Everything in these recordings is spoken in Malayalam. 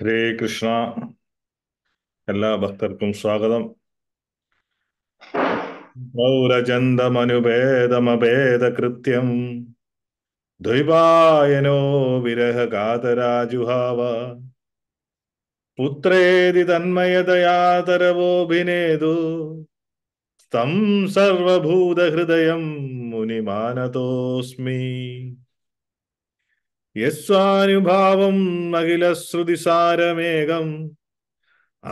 ഹരേ കൃഷ്ണ എല്ലാ ഭക്തർക്കും സ്വാഗതം ഗൗരചന്ദമനുഭേദമഭേദകൃത്യം ദ്വൈപായനോ വിരഹകാതരാജുഹാവ പുത്രേതി തന്മയതയാതരവോഭിനേതു സ്തം സർവഭൂതഹൃദയം മുനിമാനതോസ്മി യസ്വാനുഭാവം അഖിലശ്രുതിസാരമേകം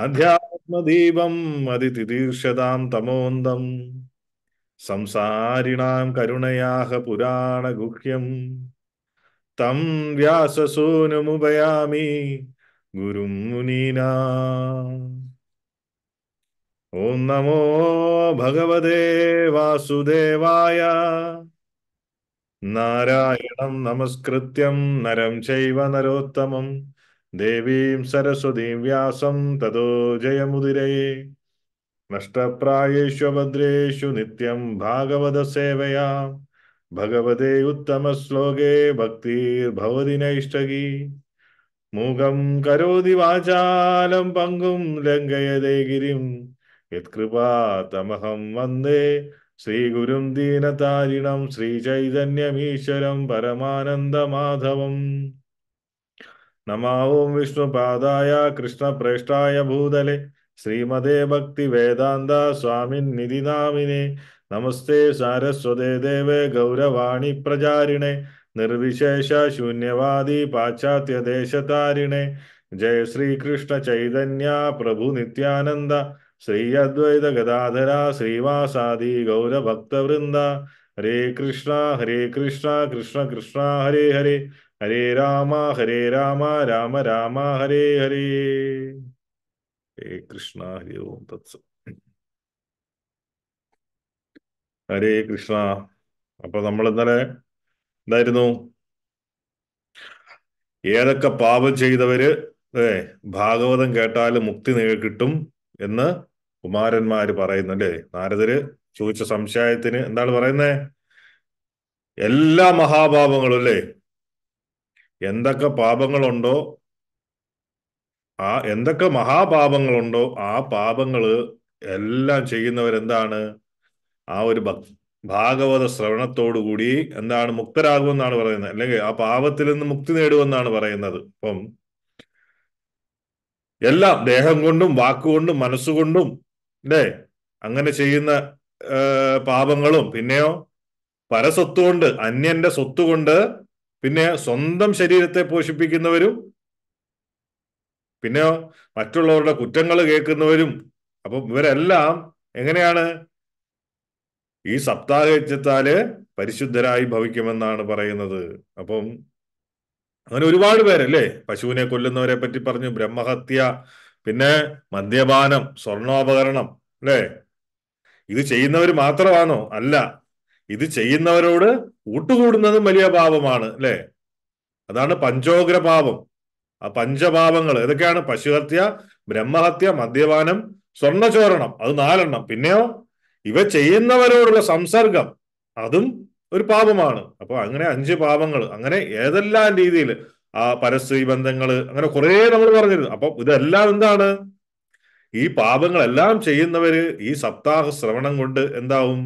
അധ്യാത്മദീപം അതിതിതീർഷതാം തമോന്തം സംസാരിണാം കരുണയാഹ പുരാണഗുഹ്യം തം വ്യാസസൂനുമുപയാമി ഗുരും മുനീനാ ഓം നമോ ഭഗവതേ വാസുദേവായ നാരായണം നമസ്കൃത്യം നരം ചൈവ നരോത്തമം ദേവീം സരസ്വതീം വ്യാസം തതോ ജയമുദിരേ നഷ്ടപ്രായേഷ്വഭദ്രേഷു നിത്യം ഭാഗവത സേവയാ ഭഗവതേ ഉത്തമശ്ലോകേ ഭക്തിർഭവതി നൈഷ്ടകി മൂകം കരോതി വാചാലം പങ്കും ലംഘയതേ ഗിരിം യത്കൃപാ തമഹം വന്ദേ ശ്രീഗുരും ദീനതാരിണം ശ്രീചൈതന്യമീശ്വരം പരമാനന്ദമാധവം നമാവും വിഷ്ണുപാദായ കൃഷ്ണപ്രേഷ്ടായ ഭൂതലെ ശ്രീമതേ ഭക്തി വേദാന്ത സ്വാമിൻ നിധി നാമിനെ നമസ്തേ സാരസ്വതേ ദേവേ ഗൗരവാണി പ്രചാരിണേ നിർവിശേഷ ശൂന്യവാദി പാശ്ചാത്യദേശതാരിണേ ജയ ശ്രീകൃഷ്ണ ചൈതന്യ പ്രഭു നിത്യാനന്ദ ശ്രീ അദ്വൈത ഗദാധര ശ്രീവാസാദി ഗൗരഭക്തവൃന്ദ ഹരേ കൃഷ്ണ ഹരേ കൃഷ്ണ കൃഷ്ണ കൃഷ്ണ ഹരേ ഹരേ ഹരേ രാമ ഹരേ രാമ രാമ രാമ ഹരേ ഹരേ ഹരേ കൃഷ്ണ ഹരി ഓം തത്സ ഹരേ കൃഷ്ണ അപ്പൊ നമ്മൾ ഇന്നലെ എന്തായിരുന്നു ഏതൊക്കെ പാപം ചെയ്തവര് ഏ ഭാഗവതം കേട്ടാൽ മുക്തി കിട്ടും എന്ന് കുമാരന്മാര് പറയുന്നു അല്ലേ നാരദര് ചോദിച്ച സംശയത്തിന് എന്താണ് പറയുന്നേ എല്ലാ മഹാപാപങ്ങളും അല്ലേ എന്തൊക്കെ പാപങ്ങളുണ്ടോ ആ എന്തൊക്കെ മഹാപാപങ്ങളുണ്ടോ ആ പാപങ്ങള് എല്ലാം ചെയ്യുന്നവരെന്താണ് ആ ഒരു ഭക് ഭാഗവത കൂടി എന്താണ് മുക്തരാകുമെന്നാണ് പറയുന്നത് അല്ലെങ്കിൽ ആ പാപത്തിൽ നിന്ന് മുക്തി നേടുമെന്നാണ് പറയുന്നത് അപ്പം എല്ലാം ദേഹം കൊണ്ടും വാക്കുകൊണ്ടും മനസ്സുകൊണ്ടും അല്ലേ അങ്ങനെ ചെയ്യുന്ന പാപങ്ങളും പിന്നെയോ പരസ്വത്തുകൊണ്ട് അന്യന്റെ സ്വത്തുകൊണ്ട് പിന്നെ സ്വന്തം ശരീരത്തെ പോഷിപ്പിക്കുന്നവരും പിന്നെ മറ്റുള്ളവരുടെ കുറ്റങ്ങൾ കേൾക്കുന്നവരും അപ്പൊ ഇവരെല്ലാം എങ്ങനെയാണ് ഈ സപ്താഹയജ്ഞത്താല് പരിശുദ്ധരായി ഭവിക്കുമെന്നാണ് പറയുന്നത് അപ്പം അങ്ങനെ ഒരുപാട് പേരല്ലേ പശുവിനെ കൊല്ലുന്നവരെ പറ്റി പറഞ്ഞു ബ്രഹ്മഹത്യ പിന്നെ മദ്യപാനം സ്വർണോപകരണം അല്ലേ ഇത് ചെയ്യുന്നവർ മാത്രമാണോ അല്ല ഇത് ചെയ്യുന്നവരോട് കൂട്ടുകൂടുന്നതും വലിയ പാപമാണ് അല്ലേ അതാണ് പഞ്ചോഗ്ര പാപം ആ പഞ്ചപാപങ്ങൾ ഏതൊക്കെയാണ് പശുഹത്യ ബ്രഹ്മഹത്യ മദ്യപാനം സ്വർണ്ണചോരണം അത് നാലെണ്ണം പിന്നെയോ ഇവ ചെയ്യുന്നവരോടുള്ള സംസർഗം അതും ഒരു പാപമാണ് അപ്പൊ അങ്ങനെ അഞ്ച് പാപങ്ങൾ അങ്ങനെ ഏതെല്ലാം രീതിയിൽ ആ പരസ്ത്രീ ബന്ധങ്ങൾ അങ്ങനെ കുറേ നമ്മൾ പറഞ്ഞിരുന്നു അപ്പൊ ഇതെല്ലാം എന്താണ് ഈ പാപങ്ങളെല്ലാം ചെയ്യുന്നവര് ഈ സപ്താഹ ശ്രവണം കൊണ്ട് എന്താവും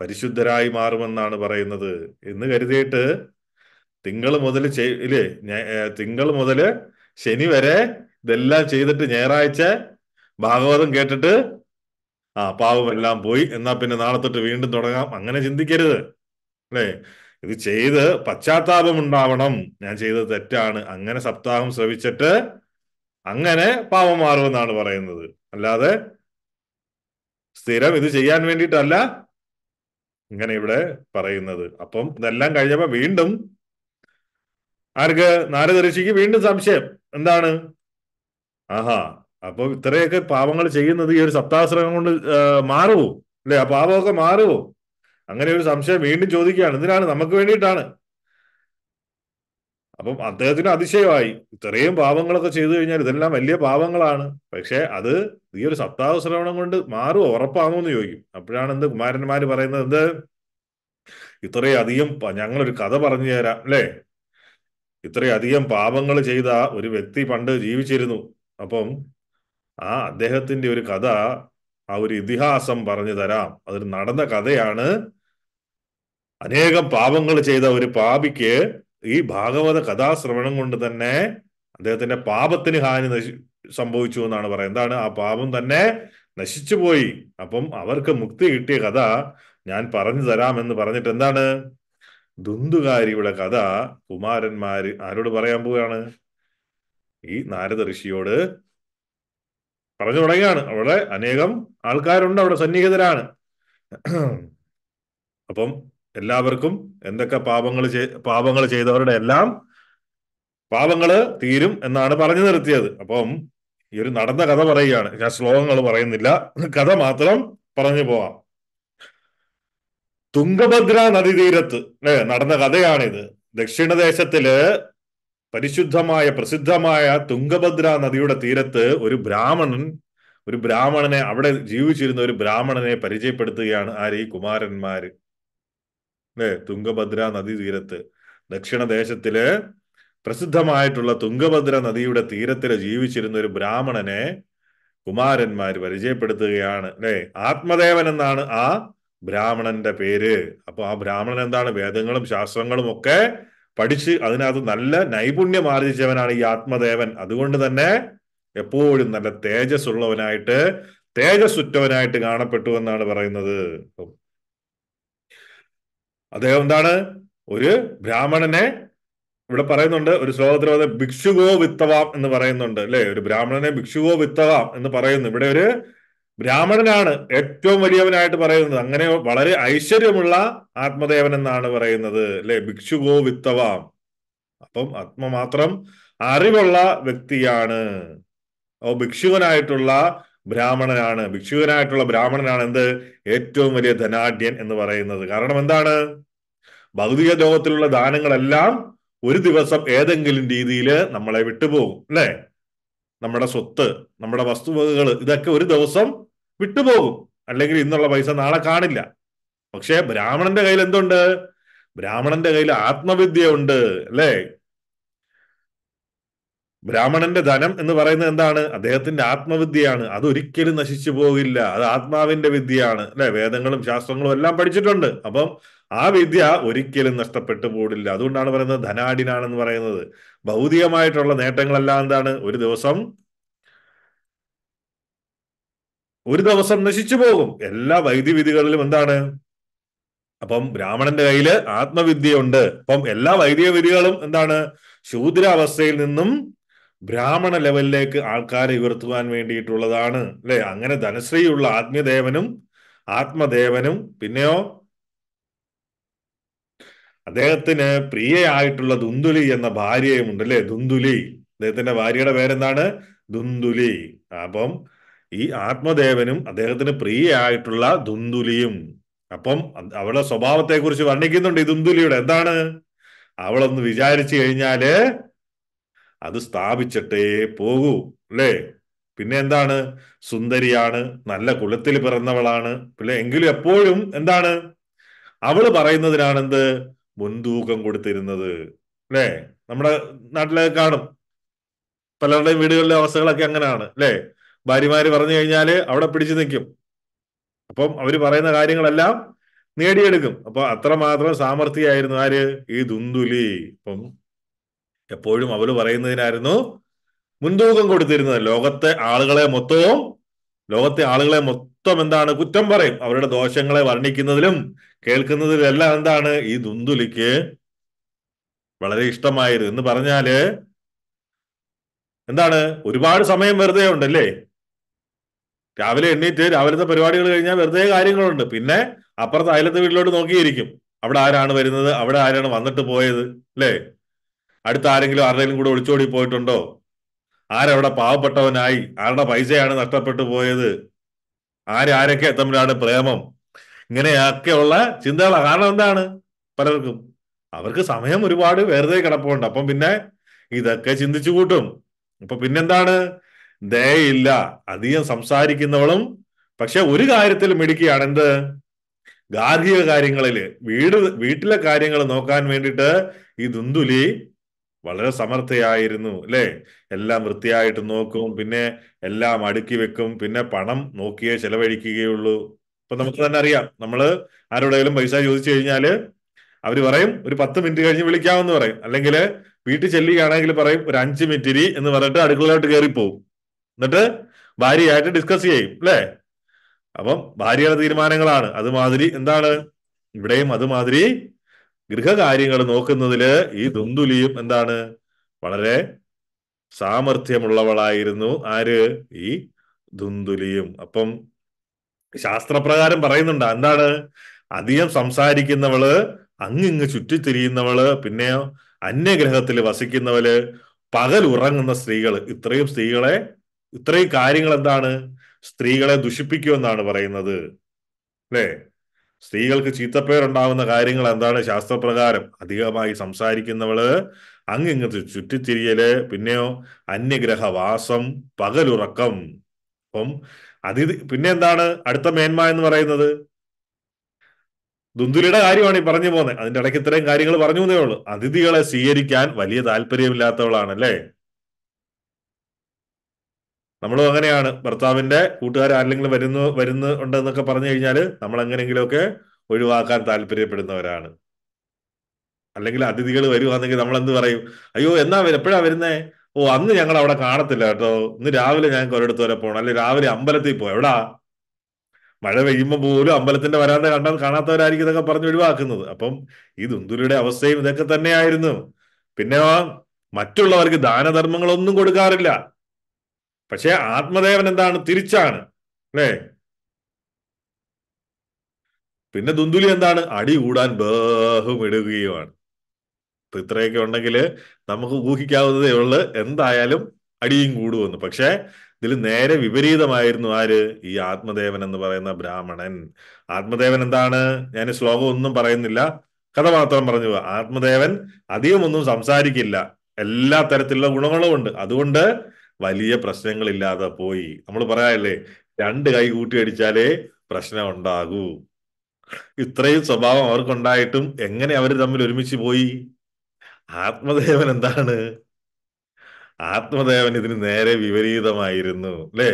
പരിശുദ്ധരായി മാറുമെന്നാണ് പറയുന്നത് എന്ന് കരുതിയിട്ട് തിങ്കൾ മുതൽ ഇല്ലേ തിങ്കൾ മുതൽ ശനി വരെ ഇതെല്ലാം ചെയ്തിട്ട് ഞായറാഴ്ച ഭാഗവതം കേട്ടിട്ട് ആ പാവം എല്ലാം പോയി എന്നാ പിന്നെ നാളെ തൊട്ട് വീണ്ടും തുടങ്ങാം അങ്ങനെ ചിന്തിക്കരുത് അല്ലേ ഇത് ചെയ്ത് പശ്ചാത്താപം ഉണ്ടാവണം ഞാൻ ചെയ്തത് തെറ്റാണ് അങ്ങനെ സപ്താഹം ശ്രവിച്ചിട്ട് അങ്ങനെ പാപം മാറുമെന്നാണ് പറയുന്നത് അല്ലാതെ സ്ഥിരം ഇത് ചെയ്യാൻ വേണ്ടിയിട്ടല്ല ഇങ്ങനെ ഇവിടെ പറയുന്നത് അപ്പം ഇതെല്ലാം കഴിഞ്ഞപ്പോ വീണ്ടും ആർക്ക് നാരദർശിക്ക് വീണ്ടും സംശയം എന്താണ് ആഹാ അപ്പൊ ഇത്രയൊക്കെ പാപങ്ങൾ ചെയ്യുന്നത് ഈ ഒരു സപ്താശ്രമം കൊണ്ട് മാറുവോ അല്ലെ ആ പാപമൊക്കെ മാറുവോ അങ്ങനെ ഒരു സംശയം വീണ്ടും ചോദിക്കുകയാണ് ഇതിനാണ് നമുക്ക് വേണ്ടിയിട്ടാണ് അപ്പം അദ്ദേഹത്തിന് അതിശയമായി ഇത്രയും പാപങ്ങളൊക്കെ ചെയ്തു കഴിഞ്ഞാൽ ഇതെല്ലാം വലിയ പാപങ്ങളാണ് പക്ഷെ അത് ഈ ഒരു സപ്താഹ ശ്രവണം കൊണ്ട് മാറും ഉറപ്പാണോ എന്ന് ചോദിക്കും അപ്പോഴാണ് എന്ത് കുമാരന്മാർ പറയുന്നത് എന്ത് ഇത്രയും അധികം ഞങ്ങളൊരു കഥ പറഞ്ഞു തരാം അല്ലേ ഇത്രയധികം പാപങ്ങൾ ചെയ്ത ഒരു വ്യക്തി പണ്ട് ജീവിച്ചിരുന്നു അപ്പം ആ അദ്ദേഹത്തിന്റെ ഒരു കഥ ആ ഒരു ഇതിഹാസം പറഞ്ഞു തരാം അതൊരു നടന്ന കഥയാണ് അനേകം പാപങ്ങൾ ചെയ്ത ഒരു പാപിക്ക് ഈ ഭാഗവത കഥാശ്രവണം കൊണ്ട് തന്നെ അദ്ദേഹത്തിന്റെ പാപത്തിന് ഹാനി സംഭവിച്ചു എന്നാണ് പറയുന്നത് എന്താണ് ആ പാപം തന്നെ നശിച്ചു പോയി അപ്പം അവർക്ക് മുക്തി കിട്ടിയ കഥ ഞാൻ പറഞ്ഞു തരാം എന്ന് പറഞ്ഞിട്ട് എന്താണ് ദുന്തുകാരിയുടെ കഥ കുമാരന്മാര് ആരോട് പറയാൻ പോവുകയാണ് ഈ നാരദ ഋഷിയോട് പറഞ്ഞു തുടങ്ങിയാണ് അവിടെ അനേകം ആൾക്കാരുണ്ട് അവിടെ സന്നിഹിതരാണ് അപ്പം എല്ലാവർക്കും എന്തൊക്കെ പാപങ്ങൾ പാപങ്ങൾ ചെയ്തവരുടെ എല്ലാം പാപങ്ങള് തീരും എന്നാണ് പറഞ്ഞു നിർത്തിയത് അപ്പം ഈ ഒരു നടന്ന കഥ പറയുകയാണ് ഞാൻ ശ്ലോകങ്ങൾ പറയുന്നില്ല കഥ മാത്രം പറഞ്ഞു പോവാം തുംഗഭദ്ര നദീതീരത്ത് നടന്ന കഥയാണിത് ദക്ഷിണദേശത്തില് പരിശുദ്ധമായ പ്രസിദ്ധമായ തുംഗഭദ്ര നദിയുടെ തീരത്ത് ഒരു ബ്രാഹ്മണൻ ഒരു ബ്രാഹ്മണനെ അവിടെ ജീവിച്ചിരുന്ന ഒരു ബ്രാഹ്മണനെ പരിചയപ്പെടുത്തുകയാണ് ആര് ഈ കുമാരന്മാര് അല്ലേ തുംഗഭദ്ര നദി തീരത്ത് ദക്ഷിണദേശത്തില് പ്രസിദ്ധമായിട്ടുള്ള തുംഗഭദ്ര നദിയുടെ തീരത്തില് ജീവിച്ചിരുന്ന ഒരു ബ്രാഹ്മണനെ കുമാരന്മാർ പരിചയപ്പെടുത്തുകയാണ് അല്ലേ ആത്മദേവൻ എന്നാണ് ആ ബ്രാഹ്മണന്റെ പേര് അപ്പൊ ആ ബ്രാഹ്മണൻ എന്താണ് വേദങ്ങളും ശാസ്ത്രങ്ങളും ഒക്കെ പഠിച്ച് അതിനകത്ത് നല്ല നൈപുണ്യം ആർജിച്ചവനാണ് ഈ ആത്മദേവൻ അതുകൊണ്ട് തന്നെ എപ്പോഴും നല്ല തേജസ് ഉള്ളവനായിട്ട് ഉറ്റവനായിട്ട് കാണപ്പെട്ടു എന്നാണ് പറയുന്നത് അദ്ദേഹം എന്താണ് ഒരു ബ്രാഹ്മണനെ ഇവിടെ പറയുന്നുണ്ട് ഒരു ശ്ലോകത്തിൽ പറയുന്നത് ഭിക്ഷുഗോ വിത്തവാം എന്ന് പറയുന്നുണ്ട് അല്ലെ ഒരു ബ്രാഹ്മണനെ ഭിക്ഷുഗോ വിത്തവാം എന്ന് പറയുന്നു ഇവിടെ ഒരു ബ്രാഹ്മണനാണ് ഏറ്റവും വലിയവനായിട്ട് പറയുന്നത് അങ്ങനെ വളരെ ഐശ്വര്യമുള്ള ആത്മദേവൻ എന്നാണ് പറയുന്നത് അല്ലെ ഭിക്ഷുഗോ വിത്തവാം അപ്പം മാത്രം അറിവുള്ള വ്യക്തിയാണ് ഓ ഭിക്ഷുവനായിട്ടുള്ള ബ്രാഹ്മണനാണ് ഭിക്ഷുവനായിട്ടുള്ള ബ്രാഹ്മണനാണ് എന്ത് ഏറ്റവും വലിയ ധനാഢ്യൻ എന്ന് പറയുന്നത് കാരണം എന്താണ് ഭൗതിക ലോകത്തിലുള്ള ദാനങ്ങളെല്ലാം ഒരു ദിവസം ഏതെങ്കിലും രീതിയിൽ നമ്മളെ വിട്ടുപോകും അല്ലേ നമ്മുടെ സ്വത്ത് നമ്മുടെ വസ്തുവകകൾ ഇതൊക്കെ ഒരു ദിവസം വിട്ടുപോകും അല്ലെങ്കിൽ ഇന്നുള്ള പൈസ നാളെ കാണില്ല പക്ഷെ ബ്രാഹ്മണന്റെ കയ്യിൽ എന്തുണ്ട് ബ്രാഹ്മണന്റെ കയ്യിൽ ആത്മവിദ്യ ഉണ്ട് അല്ലേ ബ്രാഹ്മണന്റെ ധനം എന്ന് പറയുന്നത് എന്താണ് അദ്ദേഹത്തിന്റെ ആത്മവിദ്യയാണ് അത് ഒരിക്കലും നശിച്ചു പോകില്ല അത് ആത്മാവിന്റെ വിദ്യയാണ് അല്ലെ വേദങ്ങളും ശാസ്ത്രങ്ങളും എല്ലാം പഠിച്ചിട്ടുണ്ട് അപ്പം ആ വിദ്യ ഒരിക്കലും നഷ്ടപ്പെട്ടു പോടില്ല അതുകൊണ്ടാണ് പറയുന്നത് ധനാടിനാണെന്ന് പറയുന്നത് ഭൗതികമായിട്ടുള്ള നേട്ടങ്ങളെല്ലാം എന്താണ് ഒരു ദിവസം ഒരു ദിവസം നശിച്ചു പോകും എല്ലാ വൈദ്യവിധികളിലും എന്താണ് അപ്പം ബ്രാഹ്മണന്റെ കയ്യില് ആത്മവിദ്യയുണ്ട് അപ്പം എല്ലാ വൈദിക വിധികളും എന്താണ് ശൂദ്രാവസ്ഥയിൽ നിന്നും ബ്രാഹ്മണ ലെവലിലേക്ക് ആൾക്കാരെ ഉയർത്തുവാൻ വേണ്ടിയിട്ടുള്ളതാണ് അല്ലെ അങ്ങനെ ധനശ്രീയുള്ള ആത്മീയദേവനും ആത്മദേവനും പിന്നെയോ അദ്ദേഹത്തിന് പ്രിയയായിട്ടുള്ള ദുന്തുലി എന്ന ഭാര്യയും ഉണ്ട് അല്ലെ ദുന്തുലി അദ്ദേഹത്തിന്റെ ഭാര്യയുടെ പേരെന്താണ് ദുന്തുലി അപ്പം ഈ ആത്മദേവനും അദ്ദേഹത്തിന് പ്രിയയായിട്ടുള്ള ദുന്തുലിയും അപ്പം അവളുടെ സ്വഭാവത്തെ കുറിച്ച് വർണ്ണിക്കുന്നുണ്ട് ഈ ദുന്തുലിയുടെ എന്താണ് അവളൊന്ന് വിചാരിച്ചു കഴിഞ്ഞാല് അത് സ്ഥാപിച്ചിട്ടേ പോകൂ അല്ലേ പിന്നെ എന്താണ് സുന്ദരിയാണ് നല്ല കുലത്തിൽ പിറന്നവളാണ് പിന്നെ എങ്കിലും എപ്പോഴും എന്താണ് അവള് പറയുന്നതിനാണെന്ത് മുൻതൂക്കം കൊടുത്തിരുന്നത് അല്ലേ നമ്മുടെ നാട്ടിലെ കാണും പലരുടെയും വീടുകളിലെ അവസ്ഥകളൊക്കെ അങ്ങനെയാണ് അല്ലേ ഭാര്യമാര് പറഞ്ഞു കഴിഞ്ഞാല് അവിടെ പിടിച്ചു നിൽക്കും അപ്പം അവര് പറയുന്ന കാര്യങ്ങളെല്ലാം നേടിയെടുക്കും അപ്പൊ അത്രമാത്രം സാമർഥ്യമായിരുന്നു ആര് ഈ ദുന്തുലി അപ്പം എപ്പോഴും അവര് പറയുന്നതിനായിരുന്നു മുൻതൂക്കം കൊടുത്തിരുന്നത് ലോകത്തെ ആളുകളെ മൊത്തവും ലോകത്തെ ആളുകളെ മൊത്തം എന്താണ് കുറ്റം പറയും അവരുടെ ദോഷങ്ങളെ വർണ്ണിക്കുന്നതിലും കേൾക്കുന്നതിലെല്ലാം എന്താണ് ഈ ദുന്തുലിക്ക് വളരെ ഇഷ്ടമായത് എന്ന് പറഞ്ഞാല് എന്താണ് ഒരുപാട് സമയം വെറുതെ ഉണ്ടല്ലേ രാവിലെ എണ്ണീറ്റ് രാവിലത്തെ പരിപാടികൾ കഴിഞ്ഞാൽ വെറുതെ കാര്യങ്ങളുണ്ട് പിന്നെ അപ്പുറത്ത് അയലത്തെ വീട്ടിലോട്ട് നോക്കിയിരിക്കും അവിടെ ആരാണ് വരുന്നത് അവിടെ ആരാണ് വന്നിട്ട് പോയത് അല്ലേ അടുത്ത ആരെങ്കിലും ആരുടെയും കൂടെ ഒളിച്ചോടി പോയിട്ടുണ്ടോ ആരവിടെ പാവപ്പെട്ടവനായി ആരുടെ പൈസയാണ് നഷ്ടപ്പെട്ടു പോയത് ആരാരൊക്കെ തമ്മിലാണ് പ്രേമം ഇങ്ങനെയൊക്കെയുള്ള ചിന്തകള കാരണം എന്താണ് പലർക്കും അവർക്ക് സമയം ഒരുപാട് വെറുതെ കിടപ്പുണ്ട് അപ്പം പിന്നെ ഇതൊക്കെ ചിന്തിച്ചു കൂട്ടും അപ്പൊ പിന്നെന്താണ് ദയയില്ല അധികം സംസാരിക്കുന്നവളും പക്ഷെ ഒരു കാര്യത്തിൽ മിടിക്കുകയാണ് എന്ത് ഗാർഹിക കാര്യങ്ങളില് വീട് വീട്ടിലെ കാര്യങ്ങൾ നോക്കാൻ വേണ്ടിയിട്ട് ഈ ദുന്തുലി വളരെ സമർത്ഥയായിരുന്നു അല്ലേ എല്ലാം വൃത്തിയായിട്ട് നോക്കും പിന്നെ എല്ലാം അടുക്കി വെക്കും പിന്നെ പണം നോക്കിയേ ചെലവഴിക്കുകയുള്ളൂ ഇപ്പൊ നമുക്ക് തന്നെ അറിയാം നമ്മള് ആരോടെങ്കിലും പൈസ ചോദിച്ചു കഴിഞ്ഞാല് അവര് പറയും ഒരു പത്ത് മിനിറ്റ് കഴിഞ്ഞ് വിളിക്കാമെന്ന് പറയും അല്ലെങ്കിൽ വീട്ടിൽ ചെല്ലുകയാണെങ്കിൽ പറയും ഒരു അഞ്ച് മിനിറ്റ് ഇരി എന്ന് പറഞ്ഞിട്ട് അടുക്കളയിലോട്ട് പോകും എന്നിട്ട് ഭാര്യയായിട്ട് ഡിസ്കസ് ചെയ്യും അല്ലെ അപ്പം ഭാര്യയുടെ തീരുമാനങ്ങളാണ് അതുമാതിരി എന്താണ് ഇവിടെയും അതുമാതിരി ഗൃഹകാര്യങ്ങൾ നോക്കുന്നതില് ഈ ദുന്തുലിയും എന്താണ് വളരെ സാമർഥ്യമുള്ളവളായിരുന്നു ആര് ഈ ദുന്തുലിയും അപ്പം ശാസ്ത്രപ്രകാരം പറയുന്നുണ്ട് എന്താണ് അധികം സംസാരിക്കുന്നവള് അങ്ങിങ്ങ് തിരിയുന്നവള് പിന്നെ അന്യഗ്രഹത്തിൽ വസിക്കുന്നവര് പകൽ ഉറങ്ങുന്ന സ്ത്രീകൾ ഇത്രയും സ്ത്രീകളെ ഇത്രയും കാര്യങ്ങൾ എന്താണ് സ്ത്രീകളെ ദുഷിപ്പിക്കുമെന്നാണ് പറയുന്നത് അല്ലേ സ്ത്രീകൾക്ക് ചീത്തപ്പേരുണ്ടാവുന്ന കാര്യങ്ങൾ എന്താണ് ശാസ്ത്രപ്രകാരം അധികമായി സംസാരിക്കുന്നവള് അങ്ങിങ്ങത്ത് ചുറ്റിത്തിരിയല് പിന്നെയോ അന്യഗ്രഹവാസം പകലുറക്കം അപ്പം അത് പിന്നെ എന്താണ് അടുത്ത മേന്മ എന്ന് പറയുന്നത് ദുന്തുലിയുടെ കാര്യമാണ് ഈ പറഞ്ഞു പോകുന്നത് അതിന്റെ ഇടയ്ക്ക് ഇത്രയും കാര്യങ്ങൾ പറഞ്ഞു പോന്നേ ഉള്ളൂ അതിഥികളെ സ്വീകരിക്കാൻ വലിയ അല്ലേ നമ്മളും അങ്ങനെയാണ് ഭർത്താവിന്റെ കൂട്ടുകാർ ആരെങ്കിലും വരുന്നു വരുന്നു ഉണ്ടെന്നൊക്കെ പറഞ്ഞു കഴിഞ്ഞാൽ നമ്മൾ എങ്ങനെയെങ്കിലുമൊക്കെ ഒഴിവാക്കാൻ താല്പര്യപ്പെടുന്നവരാണ് അല്ലെങ്കിൽ അതിഥികൾ വരുവാണെങ്കിൽ നമ്മൾ എന്ത് പറയും അയ്യോ എന്നാ എപ്പോഴാ വരുന്നേ ഓ അന്ന് ഞങ്ങൾ അവിടെ കാണത്തില്ല കേട്ടോ ഇന്ന് രാവിലെ ഞങ്ങൾക്ക് ഒരിടത്ത് വരെ പോകണം അല്ലെ രാവിലെ അമ്പലത്തിൽ പോയി എവിടാ മഴ പെയ്യുമ്പോൾ പോലും അമ്പലത്തിന്റെ വരാന്ത കണ്ടാൽ കാണാത്തവരായിരിക്കും ഇതൊക്കെ പറഞ്ഞ് ഒഴിവാക്കുന്നത് അപ്പം ഈ ദുന്തുലിയുടെ അവസ്ഥയും ഇതൊക്കെ തന്നെയായിരുന്നു പിന്നെ മറ്റുള്ളവർക്ക് ദാനധർമ്മങ്ങളൊന്നും കൊടുക്കാറില്ല പക്ഷെ ആത്മദേവൻ എന്താണ് തിരിച്ചാണ് അല്ലേ പിന്നെ ദുന്തുലി എന്താണ് അടി കൂടാൻ ബഹുമിടുകയുമാണ് അപ്പം ഇത്രയൊക്കെ ഉണ്ടെങ്കിൽ നമുക്ക് ഊഹിക്കാവുന്നതേ ഉള്ളു എന്തായാലും അടിയും കൂടുമെന്ന് പക്ഷേ ഇതിൽ നേരെ വിപരീതമായിരുന്നു ആര് ഈ ആത്മദേവൻ എന്ന് പറയുന്ന ബ്രാഹ്മണൻ ആത്മദേവൻ എന്താണ് ഞാൻ ശ്ലോകം ഒന്നും പറയുന്നില്ല കഥ മാത്രം പറഞ്ഞു ആത്മദേവൻ ഒന്നും സംസാരിക്കില്ല എല്ലാ തരത്തിലുള്ള ഗുണങ്ങളും ഉണ്ട് അതുകൊണ്ട് വലിയ പ്രശ്നങ്ങളില്ലാതെ പോയി നമ്മൾ പറയാല്ലേ രണ്ട് കൈ കൂട്ടി അടിച്ചാലേ പ്രശ്നം ഉണ്ടാകൂ ഇത്രയും സ്വഭാവം അവർക്കുണ്ടായിട്ടും എങ്ങനെ അവർ തമ്മിൽ ഒരുമിച്ച് പോയി ആത്മദേവൻ എന്താണ് ആത്മദേവൻ ഇതിന് നേരെ വിപരീതമായിരുന്നു അല്ലേ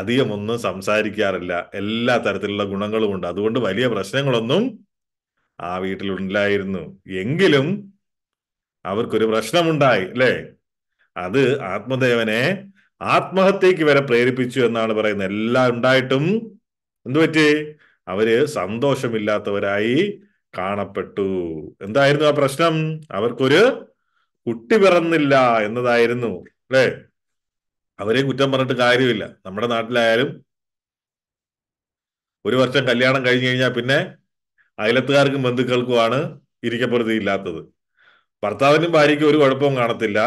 അധികം ഒന്നും സംസാരിക്കാറില്ല എല്ലാ തരത്തിലുള്ള ഗുണങ്ങളും ഉണ്ട് അതുകൊണ്ട് വലിയ പ്രശ്നങ്ങളൊന്നും ആ വീട്ടിലുണ്ടായിരുന്നു എങ്കിലും അവർക്കൊരു പ്രശ്നമുണ്ടായി അല്ലേ അത് ആത്മദേവനെ ആത്മഹത്യക്ക് വരെ പ്രേരിപ്പിച്ചു എന്നാണ് പറയുന്നത് എല്ലാം ഉണ്ടായിട്ടും എന്തുപറ്റി അവര് സന്തോഷമില്ലാത്തവരായി കാണപ്പെട്ടു എന്തായിരുന്നു ആ പ്രശ്നം അവർക്കൊരു കുട്ടി പിറന്നില്ല എന്നതായിരുന്നു അല്ലേ അവരെ കുറ്റം പറഞ്ഞിട്ട് കാര്യമില്ല നമ്മുടെ നാട്ടിലായാലും ഒരു വർഷം കല്യാണം കഴിഞ്ഞു കഴിഞ്ഞാൽ പിന്നെ അയലത്തുകാർക്കും ബന്ധുക്കൾക്കുമാണ് ഇരിക്കപ്രതി ഇല്ലാത്തത് ഭർത്താവിനും ഭാര്യയ്ക്കും ഒരു കുഴപ്പവും കാണത്തില്ല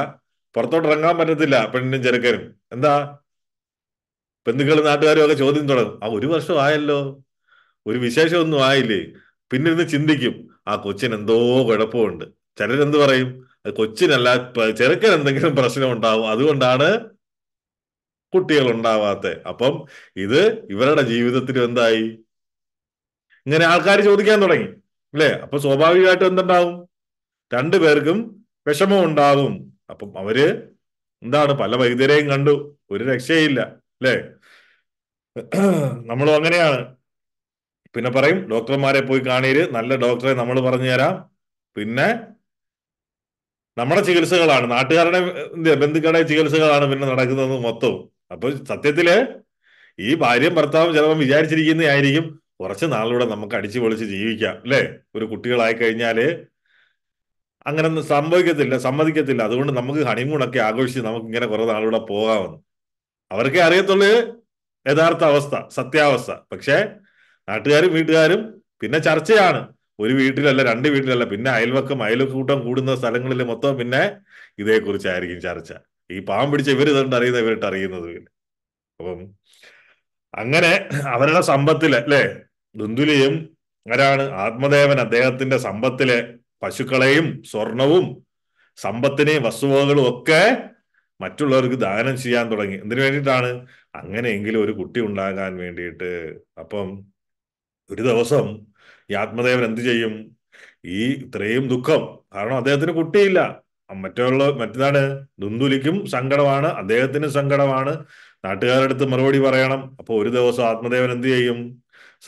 പുറത്തോട്ട് ഇറങ്ങാൻ പറ്റത്തില്ല പെണ്ണിനും ചെറുക്കനും എന്താ ബന്ധുക്കളും നാട്ടുകാരും ഒക്കെ ചോദ്യം തുടങ്ങും ആ ഒരു വർഷം ആയല്ലോ ഒരു വിശേഷമൊന്നും ആയില്ലേ പിന്നെ ഇന്ന് ചിന്തിക്കും ആ കൊച്ചിന് എന്തോ കുഴപ്പമുണ്ട് ചിലരെന്ത് പറയും കൊച്ചിനല്ല ചെറുക്കൻ എന്തെങ്കിലും പ്രശ്നം ഉണ്ടാവും അതുകൊണ്ടാണ് കുട്ടികൾ ഉണ്ടാവാത്ത അപ്പം ഇത് ഇവരുടെ ജീവിതത്തിൽ എന്തായി ഇങ്ങനെ ആൾക്കാർ ചോദിക്കാൻ തുടങ്ങി അല്ലേ അപ്പൊ സ്വാഭാവികമായിട്ടും എന്തുണ്ടാവും പേർക്കും വിഷമം ഉണ്ടാവും അപ്പം അവര് എന്താണ് പല വൈദ്യരെയും കണ്ടു ഒരു രക്ഷയില്ല അല്ലേ നമ്മളും അങ്ങനെയാണ് പിന്നെ പറയും ഡോക്ടർമാരെ പോയി കാണീര് നല്ല ഡോക്ടറെ നമ്മൾ പറഞ്ഞു തരാം പിന്നെ നമ്മുടെ ചികിത്സകളാണ് നാട്ടുകാരുടെ ബന്ധുക്കളുടെ ചികിത്സകളാണ് പിന്നെ നടക്കുന്നത് മൊത്തവും അപ്പൊ സത്യത്തില് ഈ ഭാര്യയും ഭർത്താവും ചിലപ്പോൾ വിചാരിച്ചിരിക്കുന്നതായിരിക്കും കുറച്ച് നാളിലൂടെ നമുക്ക് അടിച്ചു പൊളിച്ച് ജീവിക്കാം അല്ലേ ഒരു കുട്ടികളായി കഴിഞ്ഞാല് അങ്ങനെ സംഭവിക്കത്തില്ല സമ്മതിക്കത്തില്ല അതുകൊണ്ട് നമുക്ക് ഹണിമൂണൊക്കെ ആഘോഷിച്ച് നമുക്ക് ഇങ്ങനെ കുറെ നാളിലൂടെ പോകാമെന്ന് അവർക്കേ അറിയത്തുള്ളൂ യഥാർത്ഥ അവസ്ഥ സത്യാവസ്ഥ പക്ഷേ നാട്ടുകാരും വീട്ടുകാരും പിന്നെ ചർച്ചയാണ് ഒരു വീട്ടിലല്ല രണ്ട് വീട്ടിലല്ല പിന്നെ അയൽവക്കം അയൽക്കൂട്ടം കൂടുന്ന സ്ഥലങ്ങളിൽ മൊത്തം പിന്നെ ഇതേക്കുറിച്ചായിരിക്കും ചർച്ച ഈ പാവം പിടിച്ച ഇവർ ഇതുകൊണ്ട് അറിയുന്ന ഇവരിട്ട് അറിയുന്നത് പിന്നെ അപ്പം അങ്ങനെ അവരുടെ സമ്പത്തില് അല്ലെ ദുന്തുലിയും ആരാണ് ആത്മദേവൻ അദ്ദേഹത്തിന്റെ സമ്പത്തിലെ പശുക്കളെയും സ്വർണവും സമ്പത്തിനെയും വസ്തുവകകളും ഒക്കെ മറ്റുള്ളവർക്ക് ദാനം ചെയ്യാൻ തുടങ്ങി എന്തിനു വേണ്ടിയിട്ടാണ് അങ്ങനെയെങ്കിലും ഒരു കുട്ടി ഉണ്ടാകാൻ വേണ്ടിയിട്ട് അപ്പം ഒരു ദിവസം ഈ ആത്മദേവൻ എന്ത് ചെയ്യും ഈ ഇത്രയും ദുഃഖം കാരണം അദ്ദേഹത്തിന് കുട്ടിയില്ല മറ്റുള്ള മറ്റേതാണ് ദുന്തുലിക്കും സങ്കടമാണ് അദ്ദേഹത്തിന് സങ്കടമാണ് അടുത്ത് മറുപടി പറയണം അപ്പോൾ ഒരു ദിവസം ആത്മദേവൻ എന്ത് ചെയ്യും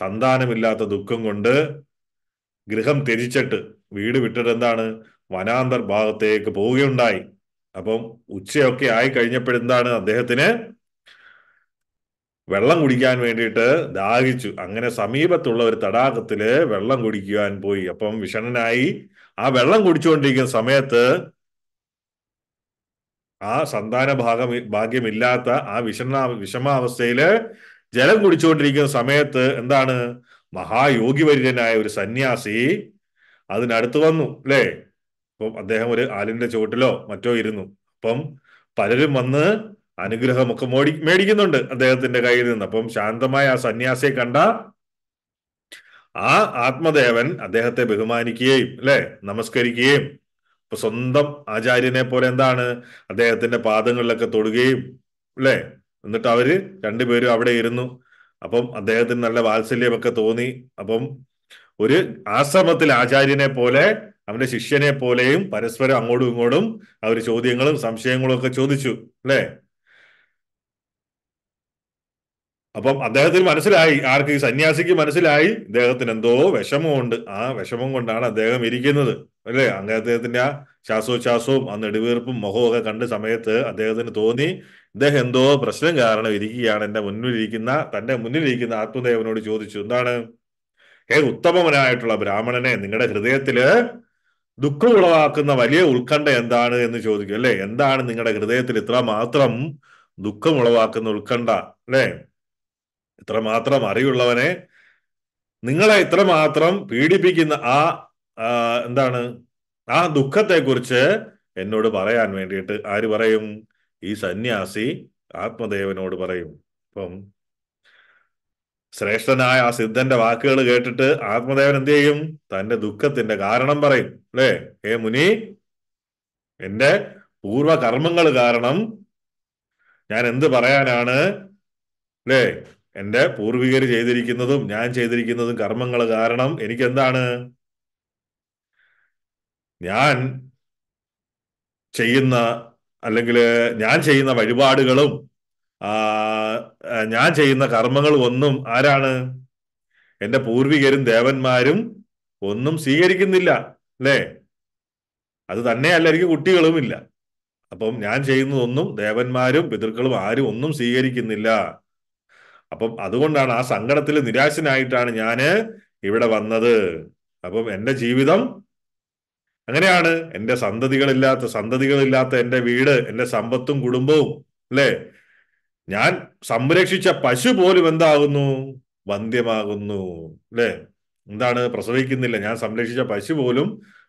സന്താനമില്ലാത്ത ദുഃഖം കൊണ്ട് ഗൃഹം ത്യജിച്ചിട്ട് വീട് വിട്ടിട്ട് എന്താണ് വനാന്തർ ഭാഗത്തേക്ക് പോവുകയുണ്ടായി അപ്പം ഉച്ചയൊക്കെ ആയി കഴിഞ്ഞപ്പോഴെന്താണ് അദ്ദേഹത്തിന് വെള്ളം കുടിക്കാൻ വേണ്ടിയിട്ട് ദാഹിച്ചു അങ്ങനെ സമീപത്തുള്ള ഒരു തടാകത്തില് വെള്ളം കുടിക്കുവാൻ പോയി അപ്പം വിഷണനായി ആ വെള്ളം കുടിച്ചുകൊണ്ടിരിക്കുന്ന സമയത്ത് ആ സന്താന ഭാഗം ഭാഗ്യമില്ലാത്ത ആ വിഷണ വിഷമാവസ്ഥയില് ജലം കുടിച്ചുകൊണ്ടിരിക്കുന്ന സമയത്ത് എന്താണ് മഹായോഗിവര്യനായ ഒരു സന്യാസി അതിനടുത്ത് വന്നു അല്ലേ അപ്പം അദ്ദേഹം ഒരു ആലിന്റെ ചുവട്ടിലോ മറ്റോ ഇരുന്നു അപ്പം പലരും വന്ന് അനുഗ്രഹമൊക്കെ മോടി മേടിക്കുന്നുണ്ട് അദ്ദേഹത്തിന്റെ കയ്യിൽ നിന്ന് അപ്പം ശാന്തമായ ആ സന്യാസിയെ കണ്ട ആ ആത്മദേവൻ അദ്ദേഹത്തെ ബഹുമാനിക്കുകയും അല്ലെ നമസ്കരിക്കുകയും ഇപ്പൊ സ്വന്തം ആചാര്യനെ പോലെ എന്താണ് അദ്ദേഹത്തിന്റെ പാദങ്ങളിലൊക്കെ തൊടുകയും അല്ലെ എന്നിട്ട് അവര് രണ്ടുപേരും അവിടെ ഇരുന്നു അപ്പം അദ്ദേഹത്തിന് നല്ല വാത്സല്യമൊക്കെ തോന്നി അപ്പം ഒരു ആശ്രമത്തിൽ ആചാര്യനെ പോലെ അവന്റെ ശിഷ്യനെ പോലെയും പരസ്പരം അങ്ങോട്ടും ഇങ്ങോട്ടും അവർ ചോദ്യങ്ങളും സംശയങ്ങളും ഒക്കെ ചോദിച്ചു അല്ലേ അപ്പം അദ്ദേഹത്തിന് മനസ്സിലായി ആർക്ക് ഈ സന്യാസിക്ക് മനസ്സിലായി അദ്ദേഹത്തിന് എന്തോ വിഷമമുണ്ട് ആ വിഷമം കൊണ്ടാണ് അദ്ദേഹം ഇരിക്കുന്നത് അല്ലേ അദ്ദേഹത്തിന്റെ ആ ശ്വാസോച്ഛാസവും ആ നെടുവീർപ്പും മുഖവും ഒക്കെ കണ്ട സമയത്ത് അദ്ദേഹത്തിന് തോന്നി ഇദ്ദേഹം എന്തോ പ്രശ്നം കാരണം ഇരിക്കുകയാണ് എന്റെ മുന്നിലിരിക്കുന്ന തന്റെ മുന്നിലിരിക്കുന്ന ആത്മദേവനോട് ചോദിച്ചു എന്താണ് ഏ ഉത്തമനായിട്ടുള്ള ബ്രാഹ്മണനെ നിങ്ങളുടെ ഹൃദയത്തില് ദുഃഖം ഉളവാക്കുന്ന വലിയ ഉത്കണ്ഠ എന്താണ് എന്ന് ചോദിക്കും അല്ലെ എന്താണ് നിങ്ങളുടെ ഹൃദയത്തിൽ ഇത്ര മാത്രം ദുഃഖം ഉളവാക്കുന്ന ഉത്കണ്ഠ അല്ലേ ഇത്രമാത്രം അറിവുള്ളവനെ നിങ്ങളെ ഇത്രമാത്രം പീഡിപ്പിക്കുന്ന ആ എന്താണ് ആ ദുഃഖത്തെക്കുറിച്ച് എന്നോട് പറയാൻ വേണ്ടിയിട്ട് ആര് പറയും ഈ സന്യാസി ആത്മദേവനോട് പറയും അപ്പം ശ്രേഷ്ഠനായ ആ സിദ്ധന്റെ വാക്കുകൾ കേട്ടിട്ട് ആത്മദേവൻ എന്ത് ചെയ്യും തന്റെ ദുഃഖത്തിന്റെ കാരണം പറയും അല്ലേ ഏ മുനി എന്റെ പൂർവ കർമ്മങ്ങൾ കാരണം ഞാൻ എന്ത് പറയാനാണ് അല്ലേ എൻ്റെ പൂർവികർ ചെയ്തിരിക്കുന്നതും ഞാൻ ചെയ്തിരിക്കുന്നതും കർമ്മങ്ങൾ കാരണം എനിക്കെന്താണ് ഞാൻ ചെയ്യുന്ന അല്ലെങ്കിൽ ഞാൻ ചെയ്യുന്ന വഴിപാടുകളും ഞാൻ ചെയ്യുന്ന കർമ്മങ്ങളും ഒന്നും ആരാണ് എൻ്റെ പൂർവികരും ദേവന്മാരും ഒന്നും സ്വീകരിക്കുന്നില്ല അല്ലേ അത് തന്നെയല്ല എനിക്ക് കുട്ടികളുമില്ല അപ്പം ഞാൻ ചെയ്യുന്നതൊന്നും ദേവന്മാരും പിതൃക്കളും ആരും ഒന്നും സ്വീകരിക്കുന്നില്ല അപ്പം അതുകൊണ്ടാണ് ആ സങ്കടത്തിൽ നിരാശനായിട്ടാണ് ഞാൻ ഇവിടെ വന്നത് അപ്പം എൻ്റെ ജീവിതം അങ്ങനെയാണ് എൻ്റെ സന്തതികളില്ലാത്ത സന്തതികളില്ലാത്ത എൻ്റെ വീട് എൻ്റെ സമ്പത്തും കുടുംബവും അല്ലേ ഞാൻ സംരക്ഷിച്ച പശു പോലും എന്താകുന്നു വന്ധ്യമാകുന്നു അല്ലേ എന്താണ് പ്രസവിക്കുന്നില്ല ഞാൻ സംരക്ഷിച്ച പശു പോലും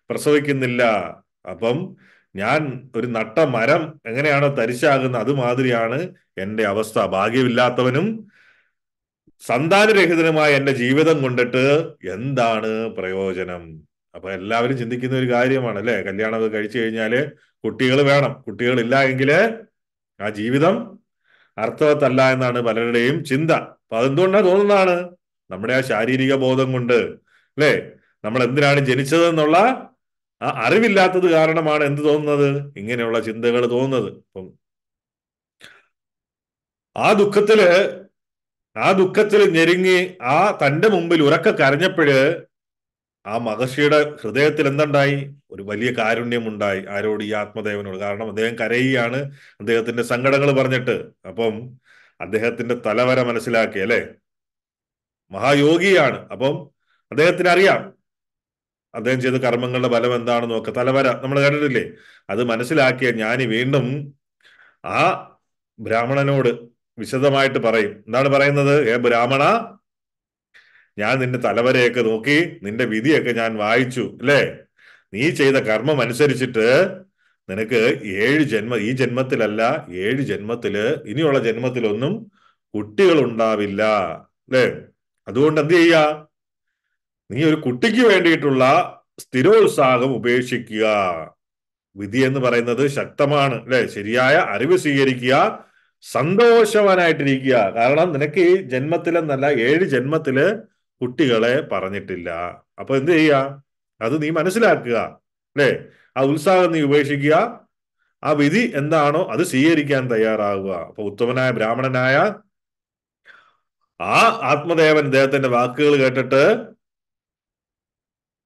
പ്രസവിക്കുന്നില്ല അപ്പം ഞാൻ ഒരു നട്ട മരം എങ്ങനെയാണോ തരിശാകുന്നത് അതുമാതിരിയാണ് എൻ്റെ അവസ്ഥ ഭാഗ്യമില്ലാത്തവനും സന്താനരഹിതനുമായ എൻ്റെ ജീവിതം കൊണ്ടിട്ട് എന്താണ് പ്രയോജനം അപ്പൊ എല്ലാവരും ചിന്തിക്കുന്ന ഒരു കാര്യമാണ് അല്ലെ കല്യാണം കഴിച്ചു കഴിഞ്ഞാൽ കുട്ടികൾ വേണം ഇല്ല എങ്കിൽ ആ ജീവിതം അർത്ഥവത്തല്ല എന്നാണ് പലരുടെയും ചിന്ത അപ്പൊ അതെന്തുകൊണ്ടാണ് തോന്നുന്നതാണ് നമ്മുടെ ആ ശാരീരിക ബോധം കൊണ്ട് അല്ലേ നമ്മൾ എന്തിനാണ് ജനിച്ചത് എന്നുള്ള ആ അറിവില്ലാത്തത് കാരണമാണ് എന്ത് തോന്നുന്നത് ഇങ്ങനെയുള്ള ചിന്തകൾ തോന്നുന്നത് ആ ദുഃഖത്തില് ആ ദുഃഖത്തിൽ ഞെരുങ്ങി ആ തന്റെ മുമ്പിൽ ഉറക്ക കരഞ്ഞപ്പോഴ് ആ മഹർഷിയുടെ ഹൃദയത്തിൽ എന്തുണ്ടായി ഒരു വലിയ കാരുണ്യം ഉണ്ടായി ആരോട് ഈ ആത്മദേവനോട് കാരണം അദ്ദേഹം കരയുകയാണ് അദ്ദേഹത്തിന്റെ സങ്കടങ്ങൾ പറഞ്ഞിട്ട് അപ്പം അദ്ദേഹത്തിന്റെ തലവര മനസ്സിലാക്കി അല്ലെ മഹായോഗിയാണ് അപ്പം അദ്ദേഹത്തിന് അറിയാം അദ്ദേഹം ചെയ്ത കർമ്മങ്ങളുടെ ഫലം എന്താണെന്ന് നോക്കുക തലവര നമ്മൾ കണ്ടിട്ടില്ലേ അത് മനസ്സിലാക്കിയ ഞാൻ വീണ്ടും ആ ബ്രാഹ്മണനോട് വിശദമായിട്ട് പറയും എന്താണ് പറയുന്നത് ഏ ബ്രാഹ്മണ ഞാൻ നിന്റെ തലവരെയൊക്കെ നോക്കി നിന്റെ വിധിയൊക്കെ ഞാൻ വായിച്ചു അല്ലേ നീ ചെയ്ത കർമ്മം അനുസരിച്ചിട്ട് നിനക്ക് ഏഴ് ജന്മ ഈ ജന്മത്തിലല്ല ഏഴ് ജന്മത്തില് ഇനിയുള്ള ജന്മത്തിലൊന്നും കുട്ടികൾ ഉണ്ടാവില്ല അല്ലേ അതുകൊണ്ട് എന്ത് ചെയ്യ നീ ഒരു കുട്ടിക്ക് വേണ്ടിയിട്ടുള്ള സ്ഥിരോത്സാഹം ഉപേക്ഷിക്കുക വിധി എന്ന് പറയുന്നത് ശക്തമാണ് അല്ലെ ശരിയായ അറിവ് സ്വീകരിക്കുക സന്തോഷവാനായിട്ടിരിക്കുക കാരണം നിനക്ക് ഈ ജന്മത്തിലെന്നല്ല ഏഴ് ജന്മത്തില് കുട്ടികളെ പറഞ്ഞിട്ടില്ല അപ്പൊ എന്ത് ചെയ്യുക അത് നീ മനസ്സിലാക്കുക അല്ലേ ആ ഉത്സാഹം നീ ഉപേക്ഷിക്കുക ആ വിധി എന്താണോ അത് സ്വീകരിക്കാൻ തയ്യാറാകുക അപ്പൊ ഉത്തമനായ ബ്രാഹ്മണനായ ആ ആത്മദേവൻ ഇദ്ദേഹത്തിന്റെ വാക്കുകൾ കേട്ടിട്ട്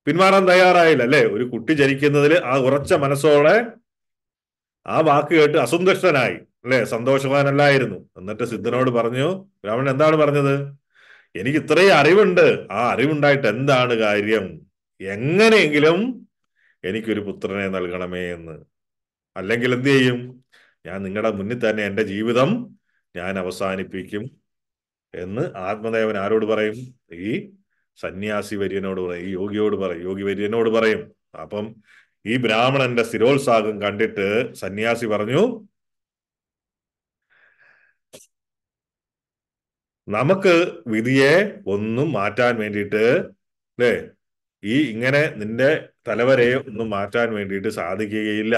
പിന്മാറാൻ തയ്യാറായില്ല അല്ലെ ഒരു കുട്ടി ജനിക്കുന്നതിൽ ആ ഉറച്ച മനസ്സോടെ ആ വാക്ക് കേട്ട് അസന്തുഷ്ടനായി അല്ലെ സന്തോഷവാനല്ലായിരുന്നു എന്നിട്ട് സിദ്ധനോട് പറഞ്ഞു ബ്രാഹ്മണൻ എന്താണ് പറഞ്ഞത് എനിക്ക് ഇത്രയും അറിവുണ്ട് ആ അറിവുണ്ടായിട്ട് എന്താണ് കാര്യം എങ്ങനെയെങ്കിലും എനിക്കൊരു പുത്രനെ നൽകണമേ എന്ന് അല്ലെങ്കിൽ എന്ത് ചെയ്യും ഞാൻ നിങ്ങളുടെ മുന്നിൽ തന്നെ എൻ്റെ ജീവിതം ഞാൻ അവസാനിപ്പിക്കും എന്ന് ആത്മദേവൻ ആരോട് പറയും ഈ സന്യാസി വര്യനോട് പറയും ഈ യോഗിയോട് പറയും യോഗി വര്യനോട് പറയും അപ്പം ഈ ബ്രാഹ്മണന്റെ സ്ഥിരോത്സാഹം കണ്ടിട്ട് സന്യാസി പറഞ്ഞു നമുക്ക് വിധിയെ ഒന്നും മാറ്റാൻ വേണ്ടിയിട്ട് അല്ലേ ഈ ഇങ്ങനെ നിന്റെ തലവരെ ഒന്നും മാറ്റാൻ വേണ്ടിയിട്ട് സാധിക്കുകയില്ല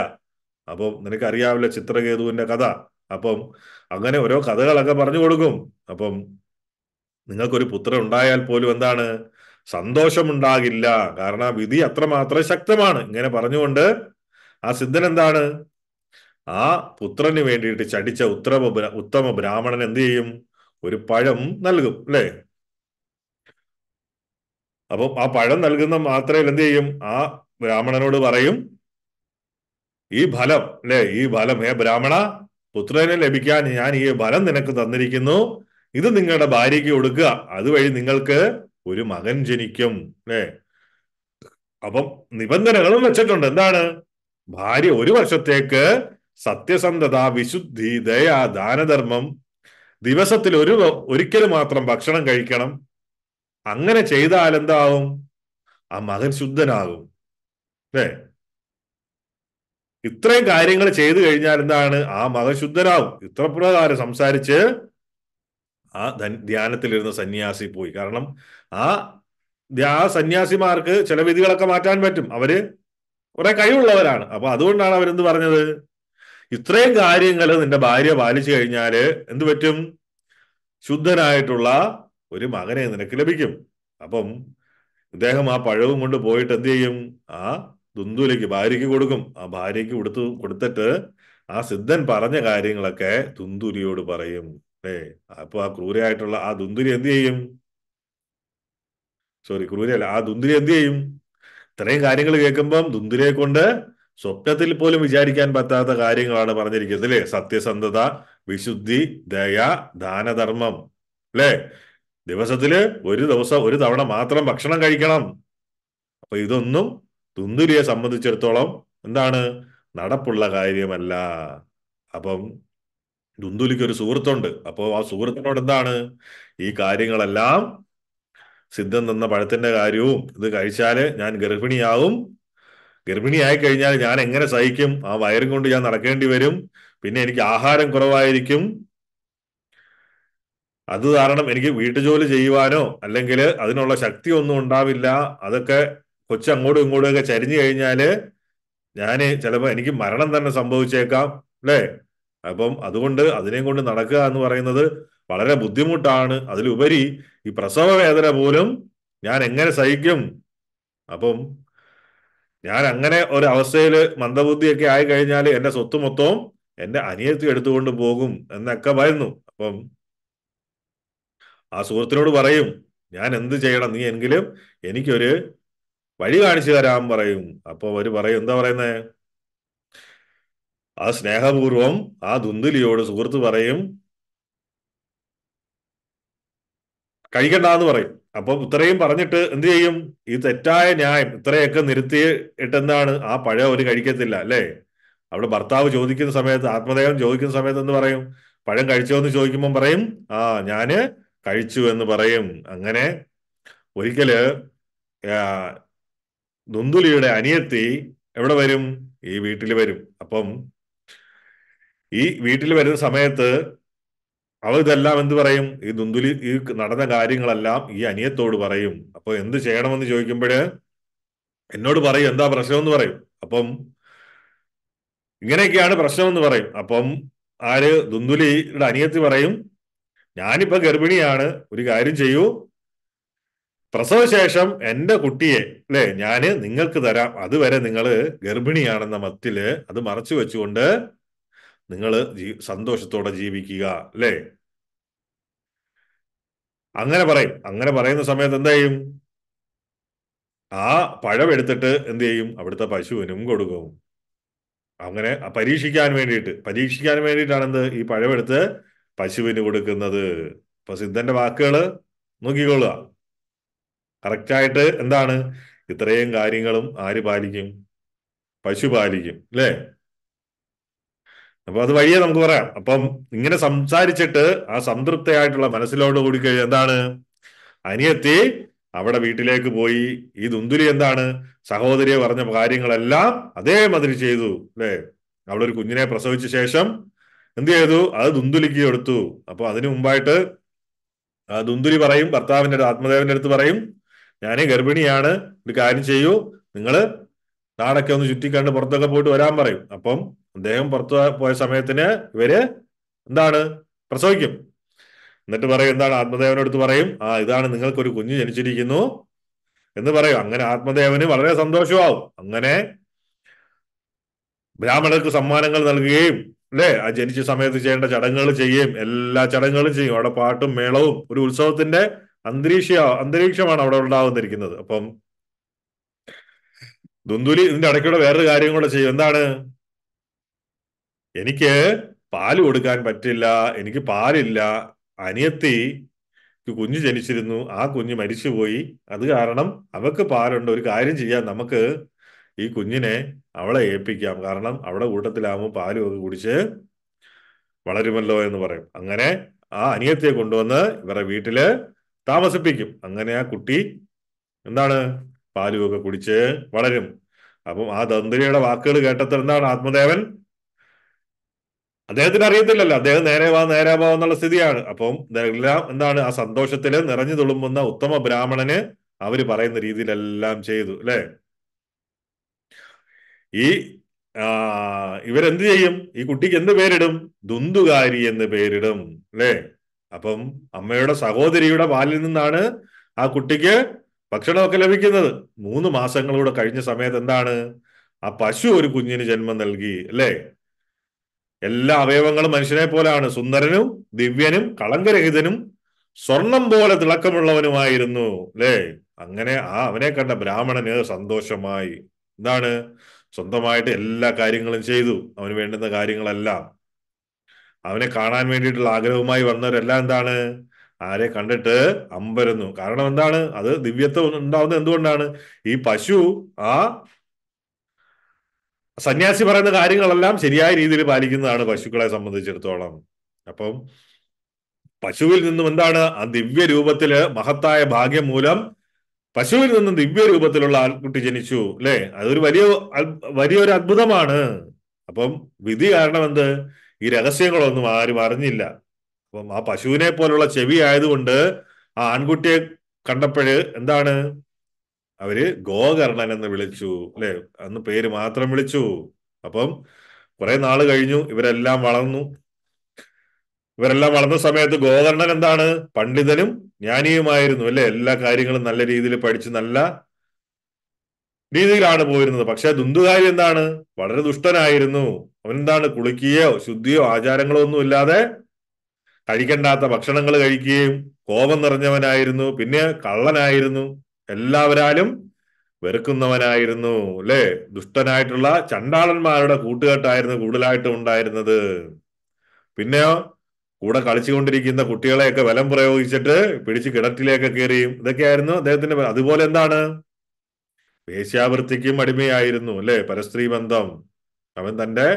അപ്പം നിനക്കറിയാവില്ല ചിത്രകേതുവിന്റെ കഥ അപ്പം അങ്ങനെ ഓരോ കഥകളൊക്കെ പറഞ്ഞു കൊടുക്കും അപ്പം നിങ്ങൾക്കൊരു പുത്രൻ ഉണ്ടായാൽ പോലും എന്താണ് സന്തോഷമുണ്ടാകില്ല കാരണം വിധി അത്രമാത്രം ശക്തമാണ് ഇങ്ങനെ പറഞ്ഞുകൊണ്ട് ആ സിദ്ധൻ എന്താണ് ആ പുത്രന് വേണ്ടിയിട്ട് ചടിച്ച ഉത്തമ ഉത്തമ ബ്രാഹ്മണൻ എന്ത് ചെയ്യും ഒരു പഴം നൽകും അല്ലെ അപ്പൊ ആ പഴം നൽകുന്ന മാത്രമേ എന്ത് ചെയ്യും ആ ബ്രാഹ്മണനോട് പറയും ഈ ഫലം അല്ലെ ഈ ഫലം ഹേ ബ്രാഹ്മണ പുത്രനെ ലഭിക്കാൻ ഞാൻ ഈ ഫലം നിനക്ക് തന്നിരിക്കുന്നു ഇത് നിങ്ങളുടെ ഭാര്യയ്ക്ക് കൊടുക്കുക അതുവഴി നിങ്ങൾക്ക് ഒരു മകൻ ജനിക്കും അല്ലേ അപ്പം നിബന്ധനകളും വെച്ചിട്ടുണ്ട് എന്താണ് ഭാര്യ ഒരു വർഷത്തേക്ക് സത്യസന്ധത വിശുദ്ധി ദയ ദാനധർമ്മം ദിവസത്തിൽ ഒരു ഒരിക്കൽ മാത്രം ഭക്ഷണം കഴിക്കണം അങ്ങനെ ചെയ്താൽ എന്താവും ആ മകൻ ശുദ്ധനാകും അല്ലേ ഇത്രയും കാര്യങ്ങൾ ചെയ്തു കഴിഞ്ഞാൽ എന്താണ് ആ മകൻ ശുദ്ധനാകും ഇത്ര പ്രകാരം സംസാരിച്ച് ആ ധ്യാനത്തിലിരുന്ന സന്യാസി പോയി കാരണം ആ ആ സന്യാസിമാർക്ക് ചില വിധികളൊക്കെ മാറ്റാൻ പറ്റും അവര് കുറെ കഴിവുള്ളവരാണ് അപ്പൊ അതുകൊണ്ടാണ് അവരെന്ത് പറഞ്ഞത് ഇത്രയും കാര്യങ്ങൾ നിന്റെ ഭാര്യ പാലിച്ചു കഴിഞ്ഞാല് എന്ത് പറ്റും ശുദ്ധനായിട്ടുള്ള ഒരു മകനെ നിനക്ക് ലഭിക്കും അപ്പം ഇദ്ദേഹം ആ പഴവും കൊണ്ട് പോയിട്ട് എന്ത് ചെയ്യും ആ ദുന്ദുലയ്ക്ക് ഭാര്യയ്ക്ക് കൊടുക്കും ആ ഭാര്യയ്ക്ക് കൊടുത്തു കൊടുത്തിട്ട് ആ സിദ്ധൻ പറഞ്ഞ കാര്യങ്ങളൊക്കെ ദുന്ദുലിയോട് പറയും അല്ലേ അപ്പൊ ആ ക്രൂരയായിട്ടുള്ള ആ ദുന്ദുലി എന്ത് ചെയ്യും സോറി ക്രൂരല്ല ആ ദുന്തിരി എന്ത് ചെയ്യും ഇത്രയും കാര്യങ്ങൾ കേൾക്കുമ്പം ദുന്തിരിയെ കൊണ്ട് സ്വപ്നത്തിൽ പോലും വിചാരിക്കാൻ പറ്റാത്ത കാര്യങ്ങളാണ് പറഞ്ഞിരിക്കുന്നത് അല്ലേ സത്യസന്ധത വിശുദ്ധി ദയ ദാനധർമ്മം അല്ലേ ദിവസത്തില് ഒരു ദിവസം ഒരു തവണ മാത്രം ഭക്ഷണം കഴിക്കണം അപ്പൊ ഇതൊന്നും തുന്തുരിയെ സംബന്ധിച്ചിടത്തോളം എന്താണ് നടപ്പുള്ള കാര്യമല്ല അപ്പം ദുന്തുലിക്ക് ഒരു സുഹൃത്തുണ്ട് അപ്പോൾ ആ സുഹൃത്തിനോട് എന്താണ് ഈ കാര്യങ്ങളെല്ലാം സിദ്ധം തന്ന പഴത്തിന്റെ കാര്യവും ഇത് കഴിച്ചാല് ഞാൻ ഗർഭിണിയാവും ഗർഭിണിയായി കഴിഞ്ഞാൽ ഞാൻ എങ്ങനെ സഹിക്കും ആ വയറും കൊണ്ട് ഞാൻ നടക്കേണ്ടി വരും പിന്നെ എനിക്ക് ആഹാരം കുറവായിരിക്കും അത് കാരണം എനിക്ക് വീട്ടുജോലി ചെയ്യുവാനോ അല്ലെങ്കിൽ അതിനുള്ള ശക്തി ഒന്നും ഉണ്ടാവില്ല അതൊക്കെ അങ്ങോട്ടും ഇങ്ങോട്ടും ഒക്കെ ചരിഞ്ഞു കഴിഞ്ഞാൽ ഞാൻ ചിലപ്പോൾ എനിക്ക് മരണം തന്നെ സംഭവിച്ചേക്കാം അല്ലേ അപ്പം അതുകൊണ്ട് അതിനെയും കൊണ്ട് നടക്കുക എന്ന് പറയുന്നത് വളരെ ബുദ്ധിമുട്ടാണ് അതിലുപരി ഈ പ്രസവ വേദന പോലും ഞാൻ എങ്ങനെ സഹിക്കും അപ്പം ഞാൻ അങ്ങനെ ഒരു അവസ്ഥയിൽ മന്ദബുദ്ധിയൊക്കെ ആയി കഴിഞ്ഞാൽ എന്റെ സ്വത്ത് മൊത്തവും എന്റെ അനിയത്തി എടുത്തുകൊണ്ട് പോകും എന്നൊക്കെ വരുന്നു അപ്പം ആ സുഹൃത്തിനോട് പറയും ഞാൻ എന്ത് ചെയ്യണം നീ എങ്കിലും എനിക്കൊരു വഴി കാണിച്ചു തരാൻ പറയും അപ്പോൾ അവര് പറയും എന്താ പറയുന്നത് ആ സ്നേഹപൂർവം ആ ദുന്ദുലിയോട് സുഹൃത്ത് പറയും കഴിക്കണ്ടെന്ന് എന്ന് പറയും അപ്പൊ ഇത്രയും പറഞ്ഞിട്ട് എന്ത് ചെയ്യും ഈ തെറ്റായ ന്യായം ഇത്രയൊക്കെ ഇട്ടെന്താണ് ആ പഴയ ഒരു കഴിക്കത്തില്ല അല്ലേ അവിടെ ഭർത്താവ് ചോദിക്കുന്ന സമയത്ത് ആത്മദേഹം ചോദിക്കുന്ന സമയത്ത് എന്ന് പറയും പഴം കഴിച്ചോ എന്ന് ചോദിക്കുമ്പോൾ പറയും ആ ഞാന് കഴിച്ചു എന്ന് പറയും അങ്ങനെ ഒരിക്കല് ദുന്തുലിയുടെ അനിയത്തി എവിടെ വരും ഈ വീട്ടിൽ വരും അപ്പം ഈ വീട്ടിൽ വരുന്ന സമയത്ത് അവ ഇതെല്ലാം എന്ത് പറയും ഈ ദുന്തുലി ഈ നടന്ന കാര്യങ്ങളെല്ലാം ഈ അനിയത്തോട് പറയും അപ്പോൾ എന്ത് ചെയ്യണമെന്ന് ചോദിക്കുമ്പോഴ് എന്നോട് പറയും എന്താ പ്രശ്നം എന്ന് പറയും അപ്പം ഇങ്ങനെയൊക്കെയാണ് പ്രശ്നം എന്ന് പറയും അപ്പം ആര് ദുന്തുലിയുടെ അനിയത്തി പറയും ഞാനിപ്പോ ഗർഭിണിയാണ് ഒരു കാര്യം ചെയ്യൂ പ്രസവശേഷം എൻ്റെ കുട്ടിയെ അല്ലെ ഞാന് നിങ്ങൾക്ക് തരാം അതുവരെ നിങ്ങള് ഗർഭിണിയാണെന്ന മത്തില് അത് മറച്ചു വെച്ചുകൊണ്ട് നിങ്ങൾ സന്തോഷത്തോടെ ജീവിക്കുക അല്ലേ അങ്ങനെ പറയും അങ്ങനെ പറയുന്ന സമയത്ത് എന്ത് ചെയ്യും ആ പഴമെടുത്തിട്ട് എന്ത് ചെയ്യും അവിടുത്തെ പശുവിനും കൊടുക്കും അങ്ങനെ പരീക്ഷിക്കാൻ വേണ്ടിയിട്ട് പരീക്ഷിക്കാൻ വേണ്ടിയിട്ടാണ് എന്ത് ഈ പഴമെടുത്ത് പശുവിന് കൊടുക്കുന്നത് ഇപ്പൊ സിദ്ധന്റെ വാക്കുകൾ നോക്കിക്കൊള്ളുക കറക്റ്റായിട്ട് എന്താണ് ഇത്രയും കാര്യങ്ങളും ആര് പാലിക്കും പശു പാലിക്കും അല്ലേ അപ്പൊ അത് വഴിയേ നമുക്ക് പറയാം അപ്പം ഇങ്ങനെ സംസാരിച്ചിട്ട് ആ സംതൃപ്തയായിട്ടുള്ള മനസ്സിലോട് കൂടി കഴിഞ്ഞ എന്താണ് അനിയത്തി അവിടെ വീട്ടിലേക്ക് പോയി ഈ ദുന്തുലി എന്താണ് സഹോദരിയെ പറഞ്ഞ കാര്യങ്ങളെല്ലാം അതേ മതിരി ചെയ്തു അവിടെ ഒരു കുഞ്ഞിനെ പ്രസവിച്ച ശേഷം എന്ത് ചെയ്തു അത് ദുന്തുലിക്ക് എടുത്തു അപ്പൊ അതിനു മുമ്പായിട്ട് ദുന്തുലി പറയും ഭർത്താവിന്റെ ആത്മദേവന്റെ അടുത്ത് പറയും ഞാൻ ഗർഭിണിയാണ് ഒരു കാര്യം ചെയ്യൂ നിങ്ങൾ നാടൊക്കെ ഒന്ന് ചുറ്റിക്കണ്ട് പുറത്തൊക്കെ പോയിട്ട് വരാൻ പറയും അപ്പം അദ്ദേഹം പുറത്തു പോയ സമയത്തിന് ഇവര് എന്താണ് പ്രസവിക്കും എന്നിട്ട് പറയും എന്താണ് ആത്മദേവനടുത്ത് പറയും ആ ഇതാണ് നിങ്ങൾക്ക് ഒരു കുഞ്ഞ് ജനിച്ചിരിക്കുന്നു എന്ന് പറയും അങ്ങനെ ആത്മദേവന് വളരെ സന്തോഷമാവും അങ്ങനെ ബ്രാഹ്മണർക്ക് സമ്മാനങ്ങൾ നൽകുകയും അല്ലേ ആ ജനിച്ച സമയത്ത് ചെയ്യേണ്ട ചടങ്ങുകൾ ചെയ്യുകയും എല്ലാ ചടങ്ങുകളും ചെയ്യും അവിടെ പാട്ടും മേളവും ഒരു ഉത്സവത്തിന്റെ അന്തരീക്ഷ അന്തരീക്ഷമാണ് അവിടെ ഉണ്ടാവുന്നിരിക്കുന്നത് അപ്പം ദുന്തുലി ഇതിന്റെ ഇടയ്ക്കൂടെ വേറൊരു കാര്യം കൂടെ ചെയ്യും എന്താണ് എനിക്ക് പാല് കൊടുക്കാൻ പറ്റില്ല എനിക്ക് പാലില്ല അനിയത്തി കുഞ്ഞു ജനിച്ചിരുന്നു ആ കുഞ്ഞ് മരിച്ചുപോയി അത് കാരണം അവക്ക് പാലുണ്ട് ഒരു കാര്യം ചെയ്യാം നമുക്ക് ഈ കുഞ്ഞിനെ അവളെ ഏൽപ്പിക്കാം കാരണം അവളെ കൂട്ടത്തിലാകുമ്പോൾ പാലും ഒക്കെ കുടിച്ച് വളരുമല്ലോ എന്ന് പറയും അങ്ങനെ ആ അനിയത്തെ കൊണ്ടുവന്ന് ഇവരെ വീട്ടില് താമസിപ്പിക്കും അങ്ങനെ ആ കുട്ടി എന്താണ് പാലുമൊക്കെ കുടിച്ച് വളരും അപ്പം ആ ദന്തരിയുടെ വാക്കുകൾ കേട്ടത്തിൽ എന്താണ് ആത്മദേവൻ അദ്ദേഹത്തിന് അറിയത്തില്ലല്ലോ അദ്ദേഹം നേരെ വാ നേരെ വാ എന്നുള്ള സ്ഥിതിയാണ് അപ്പം എല്ലാം എന്താണ് ആ സന്തോഷത്തിൽ നിറഞ്ഞു തുളുമ്പുന്ന ഉത്തമ ബ്രാഹ്മണന് അവര് പറയുന്ന രീതിയിലെല്ലാം ചെയ്തു അല്ലെ ഈ ആ ഇവരെന്ത് ചെയ്യും ഈ കുട്ടിക്ക് എന്ത് പേരിടും ദുന്തുകാരി എന്ന് പേരിടും അല്ലെ അപ്പം അമ്മയുടെ സഹോദരിയുടെ പാലിൽ നിന്നാണ് ആ കുട്ടിക്ക് ഭക്ഷണമൊക്കെ ലഭിക്കുന്നത് മൂന്ന് മാസങ്ങളൂടെ കഴിഞ്ഞ സമയത്ത് എന്താണ് ആ പശു ഒരു കുഞ്ഞിന് ജന്മം നൽകി അല്ലേ എല്ലാ അവയവങ്ങളും മനുഷ്യനെ പോലാണ് സുന്ദരനും ദിവ്യനും കളങ്കരഹിതനും സ്വർണം പോലെ തിളക്കമുള്ളവനുമായിരുന്നു അല്ലേ അങ്ങനെ ആ അവനെ കണ്ട ബ്രാഹ്മണന് സന്തോഷമായി എന്താണ് സ്വന്തമായിട്ട് എല്ലാ കാര്യങ്ങളും ചെയ്തു അവന് വേണ്ടുന്ന കാര്യങ്ങളെല്ലാം അവനെ കാണാൻ വേണ്ടിയിട്ടുള്ള ആഗ്രഹവുമായി വന്നവരെല്ലാം എന്താണ് ആരെ കണ്ടിട്ട് അമ്പരുന്നു കാരണം എന്താണ് അത് ദിവ്യത്വം ഉണ്ടാവുന്നത് എന്തുകൊണ്ടാണ് ഈ പശു ആ സന്യാസി പറയുന്ന കാര്യങ്ങളെല്ലാം ശരിയായ രീതിയിൽ പാലിക്കുന്നതാണ് പശുക്കളെ സംബന്ധിച്ചിടത്തോളം അപ്പം പശുവിൽ നിന്നും എന്താണ് ആ ദിവ്യ രൂപത്തില് മഹത്തായ ഭാഗ്യം മൂലം പശുവിൽ നിന്നും ദിവ്യ രൂപത്തിലുള്ള ആൾക്കുട്ടി ജനിച്ചു അല്ലെ അതൊരു വലിയ വലിയൊരു അത്ഭുതമാണ് അപ്പം വിധി കാരണം എന്ത് ഈ രഹസ്യങ്ങളൊന്നും ആരും അറിഞ്ഞില്ല അപ്പം ആ പശുവിനെ പോലുള്ള ചെവി ആയതുകൊണ്ട് ആ ആൺകുട്ടിയെ കണ്ടപ്പോഴ് എന്താണ് അവര് ഗോകർണൻ എന്ന് വിളിച്ചു അല്ലെ അന്ന് പേര് മാത്രം വിളിച്ചു അപ്പം കുറെ നാള് കഴിഞ്ഞു ഇവരെല്ലാം വളർന്നു ഇവരെല്ലാം വളർന്ന സമയത്ത് ഗോകർണൻ എന്താണ് പണ്ഡിതനും ജ്ഞാനിയുമായിരുന്നു അല്ലെ എല്ലാ കാര്യങ്ങളും നല്ല രീതിയിൽ പഠിച്ച് നല്ല രീതിയിലാണ് പോയിരുന്നത് പക്ഷെ ദുന്തുകാരി എന്താണ് വളരെ ദുഷ്ടനായിരുന്നു അവനെന്താണ് കുളിക്കുകയോ ശുദ്ധിയോ ആചാരങ്ങളോ ഒന്നും ഇല്ലാതെ കഴിക്കണ്ടാത്ത ഭക്ഷണങ്ങൾ കഴിക്കുകയും കോപം നിറഞ്ഞവനായിരുന്നു പിന്നെ കള്ളനായിരുന്നു എല്ലാവരാലും വെറുക്കുന്നവനായിരുന്നു അല്ലെ ദുഷ്ടനായിട്ടുള്ള ചണ്ടാളന്മാരുടെ കൂട്ടുകെട്ടായിരുന്നു കൂടുതലായിട്ടും ഉണ്ടായിരുന്നത് പിന്നെയോ കൂടെ കളിച്ചുകൊണ്ടിരിക്കുന്ന കുട്ടികളെയൊക്കെ ബലം പ്രയോഗിച്ചിട്ട് പിടിച്ച് കിണറ്റിലേക്ക് കയറിയും ഇതൊക്കെയായിരുന്നു അദ്ദേഹത്തിന്റെ അതുപോലെ എന്താണ് വേശ്യാവൃത്തിക്കും അടിമയായിരുന്നു അല്ലെ പരസ്ത്രീ ബന്ധം അവൻ തന്റെ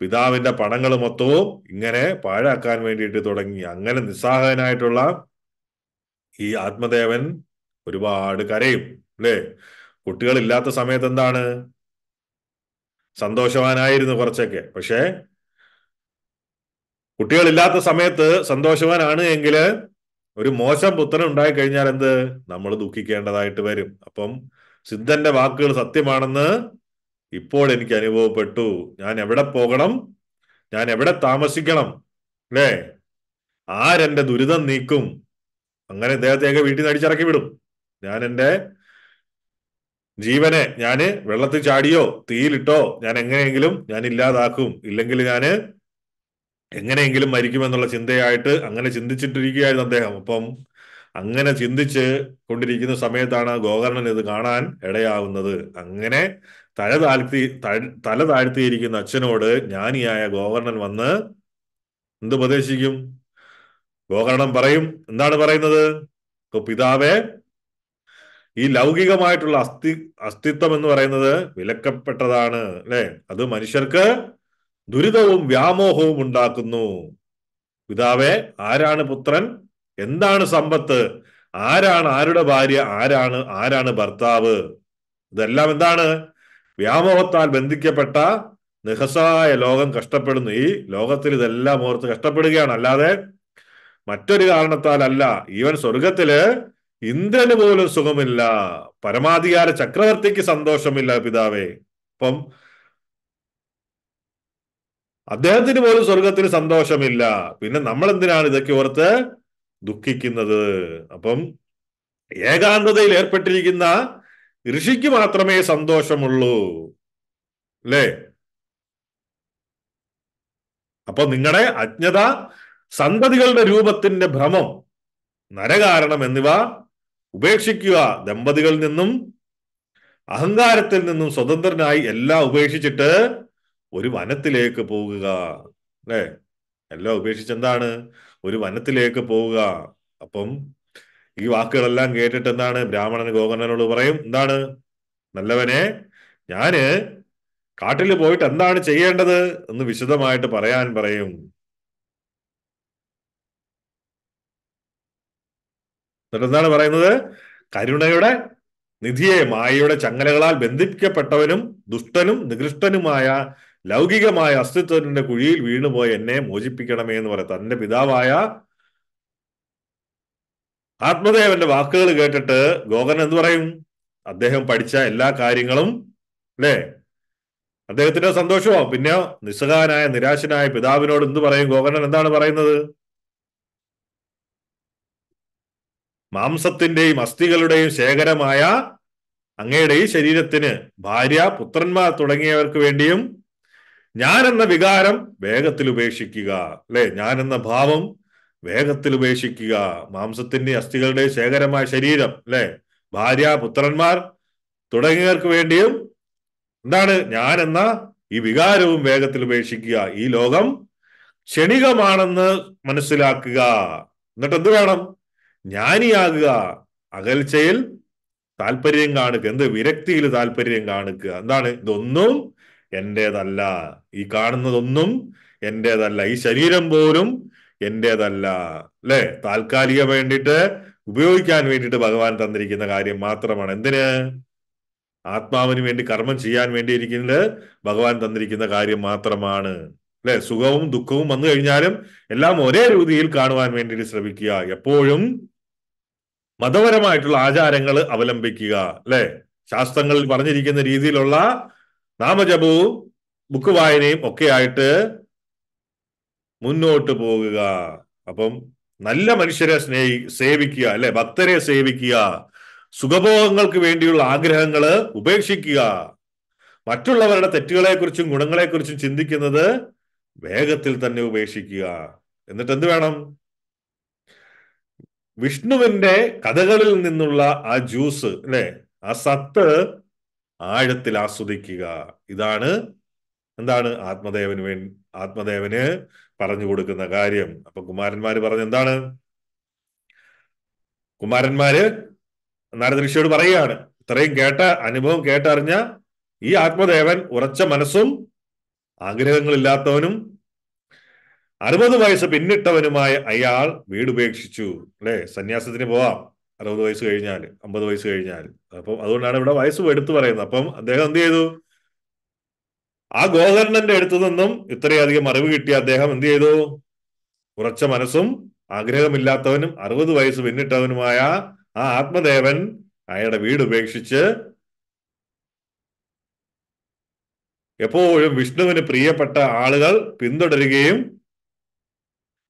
പിതാവിന്റെ പണങ്ങൾ മൊത്തവും ഇങ്ങനെ പാഴാക്കാൻ വേണ്ടിയിട്ട് തുടങ്ങി അങ്ങനെ നിസ്സാഹനായിട്ടുള്ള ഈ ആത്മദേവൻ ഒരുപാട് കരയും അല്ലേ കുട്ടികളില്ലാത്ത സമയത്ത് എന്താണ് സന്തോഷവാനായിരുന്നു കുറച്ചൊക്കെ പക്ഷേ കുട്ടികളില്ലാത്ത സമയത്ത് സന്തോഷവാനാണ് എങ്കിൽ ഒരു മോശം പുത്രൻ ഉണ്ടായി കഴിഞ്ഞാൽ എന്ത് നമ്മൾ ദുഃഖിക്കേണ്ടതായിട്ട് വരും അപ്പം സിദ്ധന്റെ വാക്കുകൾ സത്യമാണെന്ന് ഇപ്പോൾ എനിക്ക് അനുഭവപ്പെട്ടു ഞാൻ എവിടെ പോകണം ഞാൻ എവിടെ താമസിക്കണം അല്ലേ ആരെന്റെ ദുരിതം നീക്കും അങ്ങനെ ഇദ്ദേഹത്തെയൊക്കെ വീട്ടിൽ നിന്ന് അടിച്ചിറക്കി വിടും ഞാൻ എൻ്റെ ജീവനെ ഞാൻ വെള്ളത്തിൽ ചാടിയോ തീയിലിട്ടോ ഞാൻ എങ്ങനെയെങ്കിലും ഞാൻ ഇല്ലാതാക്കും ഇല്ലെങ്കിൽ ഞാൻ എങ്ങനെയെങ്കിലും മരിക്കുമെന്നുള്ള ചിന്തയായിട്ട് അങ്ങനെ ചിന്തിച്ചിട്ടിരിക്കുകയായിരുന്നു അദ്ദേഹം അപ്പം അങ്ങനെ ചിന്തിച്ച് കൊണ്ടിരിക്കുന്ന സമയത്താണ് ഗോകർണൻ ഇത് കാണാൻ ഇടയാവുന്നത് അങ്ങനെ തല താഴ്ത്തി തല താഴ്ത്തിയിരിക്കുന്ന അച്ഛനോട് ജ്ഞാനിയായ ഗോകർണൻ വന്ന് എന്ത് ഉപദേശിക്കും ഗോകർണൻ പറയും എന്താണ് പറയുന്നത് പിതാവേ ഈ ലൗകികമായിട്ടുള്ള അസ്തി അസ്തിത്വം എന്ന് പറയുന്നത് വിലക്കപ്പെട്ടതാണ് അല്ലെ അത് മനുഷ്യർക്ക് ദുരിതവും വ്യാമോഹവും ഉണ്ടാക്കുന്നു പിതാവേ ആരാണ് പുത്രൻ എന്താണ് സമ്പത്ത് ആരാണ് ആരുടെ ഭാര്യ ആരാണ് ആരാണ് ഭർത്താവ് ഇതെല്ലാം എന്താണ് വ്യാമോഹത്താൽ ബന്ധിക്കപ്പെട്ട നിഹസായ ലോകം കഷ്ടപ്പെടുന്നു ഈ ലോകത്തിൽ ഇതെല്ലാം ഓർത്ത് കഷ്ടപ്പെടുകയാണ് അല്ലാതെ മറ്റൊരു കാരണത്താലല്ല ഈവൻ സ്വർഗത്തില് ഇന്ദ്രന് പോലും സുഖമില്ല പരമാധികാര ചക്രവർത്തിക്ക് സന്തോഷമില്ല പിതാവേ അപ്പം അദ്ദേഹത്തിന് പോലും സ്വർഗത്തിന് സന്തോഷമില്ല പിന്നെ നമ്മൾ എന്തിനാണ് ഇതൊക്കെ ഓർത്ത് ദുഃഖിക്കുന്നത് അപ്പം ഏകാന്തതയിൽ ഏർപ്പെട്ടിരിക്കുന്ന ഋഷിക്ക് മാത്രമേ സന്തോഷമുള്ളൂ അല്ലേ അപ്പൊ നിങ്ങളുടെ അജ്ഞത സന്തതികളുടെ രൂപത്തിന്റെ ഭ്രമം നരകാരണം എന്നിവ ഉപേക്ഷിക്കുക ദമ്പതികളിൽ നിന്നും അഹങ്കാരത്തിൽ നിന്നും സ്വതന്ത്രനായി എല്ലാം ഉപേക്ഷിച്ചിട്ട് ഒരു വനത്തിലേക്ക് പോകുക അല്ലേ എല്ലാം ഉപേക്ഷിച്ച് എന്താണ് ഒരു വനത്തിലേക്ക് പോവുക അപ്പം ഈ വാക്കുകളെല്ലാം കേട്ടിട്ട് എന്താണ് ബ്രാഹ്മണൻ ഗോകർണനോട് പറയും എന്താണ് നല്ലവനെ ഞാന് കാട്ടിൽ പോയിട്ട് എന്താണ് ചെയ്യേണ്ടത് എന്ന് വിശദമായിട്ട് പറയാൻ പറയും എന്നിട്ട് എന്താണ് പറയുന്നത് കരുണയുടെ നിധിയെ മായയുടെ ചങ്ങലകളാൽ ബന്ധിപ്പിക്കപ്പെട്ടവനും ദുഷ്ടനും നികൃഷ്ടനുമായ ലൗകികമായ അസ്തിത്വത്തിന്റെ കുഴിയിൽ വീണുപോയി എന്നെ മോചിപ്പിക്കണമേ എന്ന് പറയാം തന്റെ പിതാവായ ആത്മദേവന്റെ വാക്കുകൾ കേട്ടിട്ട് ഗോകൻ എന്ത് പറയും അദ്ദേഹം പഠിച്ച എല്ലാ കാര്യങ്ങളും അല്ലേ അദ്ദേഹത്തിന്റെ സന്തോഷമോ പിന്നെ നിസ്സഹാനായ നിരാശനായ പിതാവിനോട് എന്ത് പറയും ഗോകർണൻ എന്താണ് പറയുന്നത് മാംസത്തിന്റെയും അസ്ഥികളുടെയും ശേഖരമായ അങ്ങയുടെ ഈ ശരീരത്തിന് ഭാര്യ പുത്രന്മാർ തുടങ്ങിയവർക്ക് വേണ്ടിയും ഞാൻ എന്ന വികാരം വേഗത്തിൽ ഉപേക്ഷിക്കുക അല്ലെ ഞാൻ എന്ന ഭാവം വേഗത്തിൽ ഉപേക്ഷിക്കുക മാംസത്തിന്റെ അസ്ഥികളുടെ ശേഖരമായ ശരീരം അല്ലെ ഭാര്യ പുത്രന്മാർ തുടങ്ങിയവർക്ക് വേണ്ടിയും എന്താണ് ഞാൻ എന്ന ഈ വികാരവും വേഗത്തിൽ ഉപേക്ഷിക്കുക ഈ ലോകം ക്ഷണികമാണെന്ന് മനസ്സിലാക്കുക എന്നിട്ട് എന്ത് വേണം ജ്ഞാനിയാകുക അകൽച്ചയിൽ താല്പര്യം കാണുക എന്ത് വിരക്തിയിൽ താല്പര്യം കാണുക എന്താണ് ഇതൊന്നും എൻ്റെതല്ല ഈ കാണുന്നതൊന്നും എൻ്റെതല്ല ഈ ശരീരം പോലും എൻ്റെതല്ല അല്ലെ താൽക്കാലിക വേണ്ടിയിട്ട് ഉപയോഗിക്കാൻ വേണ്ടിയിട്ട് ഭഗവാൻ തന്നിരിക്കുന്ന കാര്യം മാത്രമാണ് എന്തിന് ആത്മാവിന് വേണ്ടി കർമ്മം ചെയ്യാൻ വേണ്ടിയിരിക്കുന്നത് ഭഗവാൻ തന്നിരിക്കുന്ന കാര്യം മാത്രമാണ് അല്ലെ സുഖവും ദുഃഖവും വന്നു കഴിഞ്ഞാലും എല്ലാം ഒരേ രീതിയിൽ കാണുവാൻ വേണ്ടിയിട്ട് ശ്രമിക്കുക എപ്പോഴും മതപരമായിട്ടുള്ള ആചാരങ്ങൾ അവലംബിക്കുക അല്ലെ ശാസ്ത്രങ്ങളിൽ പറഞ്ഞിരിക്കുന്ന രീതിയിലുള്ള നാമജപവും ബുക്ക് വായനയും ഒക്കെ ആയിട്ട് മുന്നോട്ട് പോകുക അപ്പം നല്ല മനുഷ്യരെ സ്നേഹി സേവിക്കുക അല്ലെ ഭക്തരെ സേവിക്കുക സുഖഭോഗങ്ങൾക്ക് വേണ്ടിയുള്ള ആഗ്രഹങ്ങൾ ഉപേക്ഷിക്കുക മറ്റുള്ളവരുടെ തെറ്റുകളെക്കുറിച്ചും ഗുണങ്ങളെക്കുറിച്ചും ചിന്തിക്കുന്നത് വേഗത്തിൽ തന്നെ ഉപേക്ഷിക്കുക എന്നിട്ട് എന്ത് വേണം വിഷ്ണുവിന്റെ കഥകളിൽ നിന്നുള്ള ആ ജ്യൂസ് അല്ലെ ആ സത്ത് ആഴത്തിൽ ആസ്വദിക്കുക ഇതാണ് എന്താണ് ആത്മദേവന് വേണ്ടി ആത്മദേവന് പറഞ്ഞു കൊടുക്കുന്ന കാര്യം അപ്പൊ കുമാരന്മാര് പറഞ്ഞ എന്താണ് കുമാരന്മാര് ഋഷിയോട് പറയുകയാണ് ഇത്രയും കേട്ട അനുഭവം കേട്ടറിഞ്ഞ ഈ ആത്മദേവൻ ഉറച്ച മനസ്സും ആഗ്രഹങ്ങളില്ലാത്തവനും അറുപത് വയസ്സ് പിന്നിട്ടവനുമായ അയാൾ വീടുപേക്ഷിച്ചു അല്ലെ സന്യാസത്തിന് പോവാം അറുപത് വയസ്സ് കഴിഞ്ഞാൽ അമ്പത് വയസ്സ് കഴിഞ്ഞാൽ അപ്പം അതുകൊണ്ടാണ് ഇവിടെ വയസ്സ് എടുത്തു പറയുന്നത് അപ്പം അദ്ദേഹം എന്ത് ചെയ്തു ആ ഗോകർണന്റെ അടുത്തു നിന്നും ഇത്രയധികം അറിവ് കിട്ടിയ അദ്ദേഹം എന്ത് ചെയ്തു ഉറച്ച മനസ്സും ആഗ്രഹമില്ലാത്തവനും അറുപത് വയസ്സ് പിന്നിട്ടവനുമായ ആ ആത്മദേവൻ അയാളുടെ വീട് ഉപേക്ഷിച്ച് എപ്പോഴും വിഷ്ണുവിന് പ്രിയപ്പെട്ട ആളുകൾ പിന്തുടരുകയും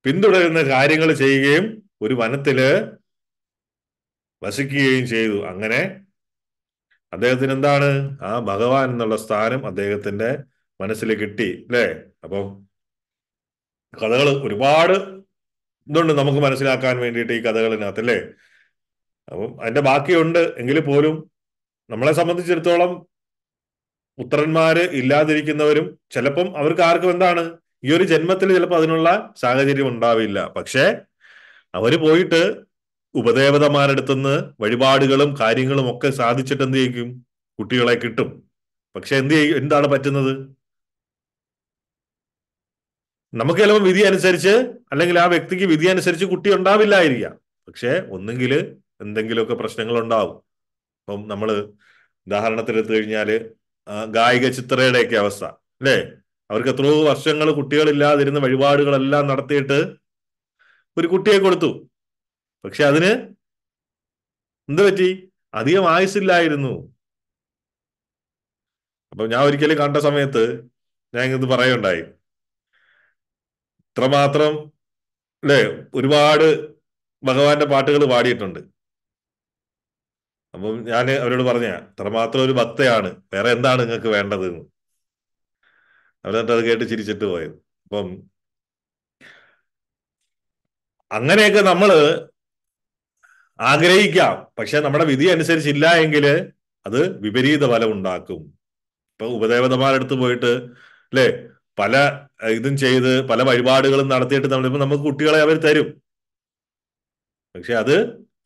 പിന്തുടരുന്ന കാര്യങ്ങൾ ചെയ്യുകയും ഒരു വനത്തില് വസിക്കുകയും ചെയ്തു അങ്ങനെ അദ്ദേഹത്തിന് എന്താണ് ആ ഭഗവാൻ എന്നുള്ള സ്ഥാനം അദ്ദേഹത്തിന്റെ മനസ്സിൽ കിട്ടി അല്ലേ അപ്പം കഥകൾ ഒരുപാട് ഇതുണ്ട് നമുക്ക് മനസ്സിലാക്കാൻ വേണ്ടിയിട്ട് ഈ കഥകളിനകത്ത് അല്ലേ അപ്പം അതിന്റെ ബാക്കിയുണ്ട് എങ്കിൽ പോലും നമ്മളെ സംബന്ധിച്ചിടത്തോളം പുത്രന്മാര് ഇല്ലാതിരിക്കുന്നവരും ചിലപ്പം അവർക്ക് ആർക്കും എന്താണ് ഈ ഒരു ജന്മത്തിൽ ചിലപ്പോൾ അതിനുള്ള സാഹചര്യം ഉണ്ടാവില്ല പക്ഷേ അവര് പോയിട്ട് ഉപദേവതമാരടുത്തുനിന്ന് വഴിപാടുകളും കാര്യങ്ങളും ഒക്കെ സാധിച്ചിട്ട് എന്ത് ചെയ്യും കുട്ടികളെ കിട്ടും പക്ഷെ എന്ത് ചെയ്യും എന്താണ് പറ്റുന്നത് നമുക്ക് ചിലപ്പോൾ വിധി അനുസരിച്ച് അല്ലെങ്കിൽ ആ വ്യക്തിക്ക് വിധി അനുസരിച്ച് കുട്ടി ഉണ്ടാവില്ലായിരിക്കാം പക്ഷെ ഒന്നെങ്കിൽ എന്തെങ്കിലുമൊക്കെ പ്രശ്നങ്ങൾ ഉണ്ടാവും അപ്പം നമ്മൾ ഉദാഹരണത്തിന് എടുത്തു കഴിഞ്ഞാൽ ഗായിക ചിത്രയുടെയൊക്കെ അവസ്ഥ അല്ലേ അവർക്ക് എത്രയോ വർഷങ്ങൾ കുട്ടികളില്ലാതിരുന്ന വഴിപാടുകളെല്ലാം നടത്തിയിട്ട് ഒരു കുട്ടിയെ കൊടുത്തു പക്ഷെ അതിന് എന്ത് പറ്റി അധികം ആയുസില്ലായിരുന്നു അപ്പൊ ഞാൻ ഒരിക്കലും കണ്ട സമയത്ത് ഞാൻ ഇത് പറയുണ്ടായി ഇത്രമാത്രം അല്ലേ ഒരുപാട് ഭഗവാന്റെ പാട്ടുകൾ പാടിയിട്ടുണ്ട് അപ്പം ഞാൻ അവരോട് പറഞ്ഞ ഇത്രമാത്രം ഒരു ഭക്തയാണ് വേറെ എന്താണ് നിങ്ങൾക്ക് വേണ്ടത് എന്ന് അവരന്നിട്ട് അത് കേട്ട് ചിരിച്ചിട്ട് പോയത് അപ്പം അങ്ങനെയൊക്കെ നമ്മൾ ആഗ്രഹിക്കാം പക്ഷെ നമ്മുടെ വിധി അനുസരിച്ചില്ല എങ്കിൽ അത് വിപരീത ഫലം ഉണ്ടാക്കും ഇപ്പൊ ഉപദേവതമാരടുത്ത് പോയിട്ട് അല്ലെ പല ഇതും ചെയ്ത് പല വഴിപാടുകളും നടത്തിയിട്ട് നമ്മളിപ്പോ നമുക്ക് കുട്ടികളെ അവർ തരും പക്ഷെ അത്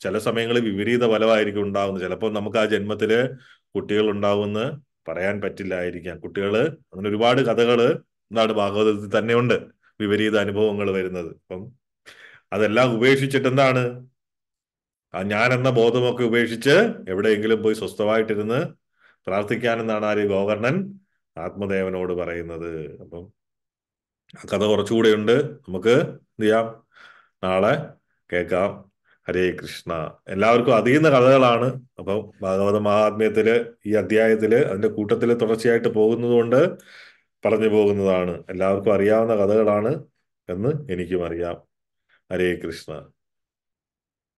ചില സമയങ്ങളിൽ വിപരീത ഫലമായിരിക്കും ഉണ്ടാവുന്നത് ചിലപ്പോൾ നമുക്ക് ആ ജന്മത്തില് കുട്ടികൾ ഉണ്ടാവുമെന്ന് പറയാൻ പറ്റില്ലായിരിക്കാം കുട്ടികള് അങ്ങനെ ഒരുപാട് കഥകള് എന്താണ് ഭാഗവതത്തിൽ തന്നെയുണ്ട് വിപരീത അനുഭവങ്ങൾ വരുന്നത് അപ്പം അതെല്ലാം ഉപേക്ഷിച്ചിട്ട് എന്താണ് ആ ഞാൻ എന്ന ബോധമൊക്കെ ഉപേക്ഷിച്ച് എവിടെയെങ്കിലും പോയി സ്വസ്ഥമായിട്ടിരുന്ന് പ്രാർത്ഥിക്കാനെന്നാണ് ആര്യ ഗോകർണൻ ആത്മദേവനോട് പറയുന്നത് അപ്പം ആ കഥ കുറച്ചുകൂടെ ഉണ്ട് നമുക്ക് എന്ത് ചെയ്യാം നാളെ കേൾക്കാം ഹരേ കൃഷ്ണ എല്ലാവർക്കും അറിയുന്ന കഥകളാണ് അപ്പം ഭാഗവത മഹാത്മ്യത്തില് ഈ അധ്യായത്തില് അതിന്റെ കൂട്ടത്തില് തുടർച്ചയായിട്ട് പോകുന്നതുകൊണ്ട് പറഞ്ഞു പോകുന്നതാണ് എല്ലാവർക്കും അറിയാവുന്ന കഥകളാണ് എന്ന് എനിക്കും അറിയാം ഹരേ കൃഷ്ണ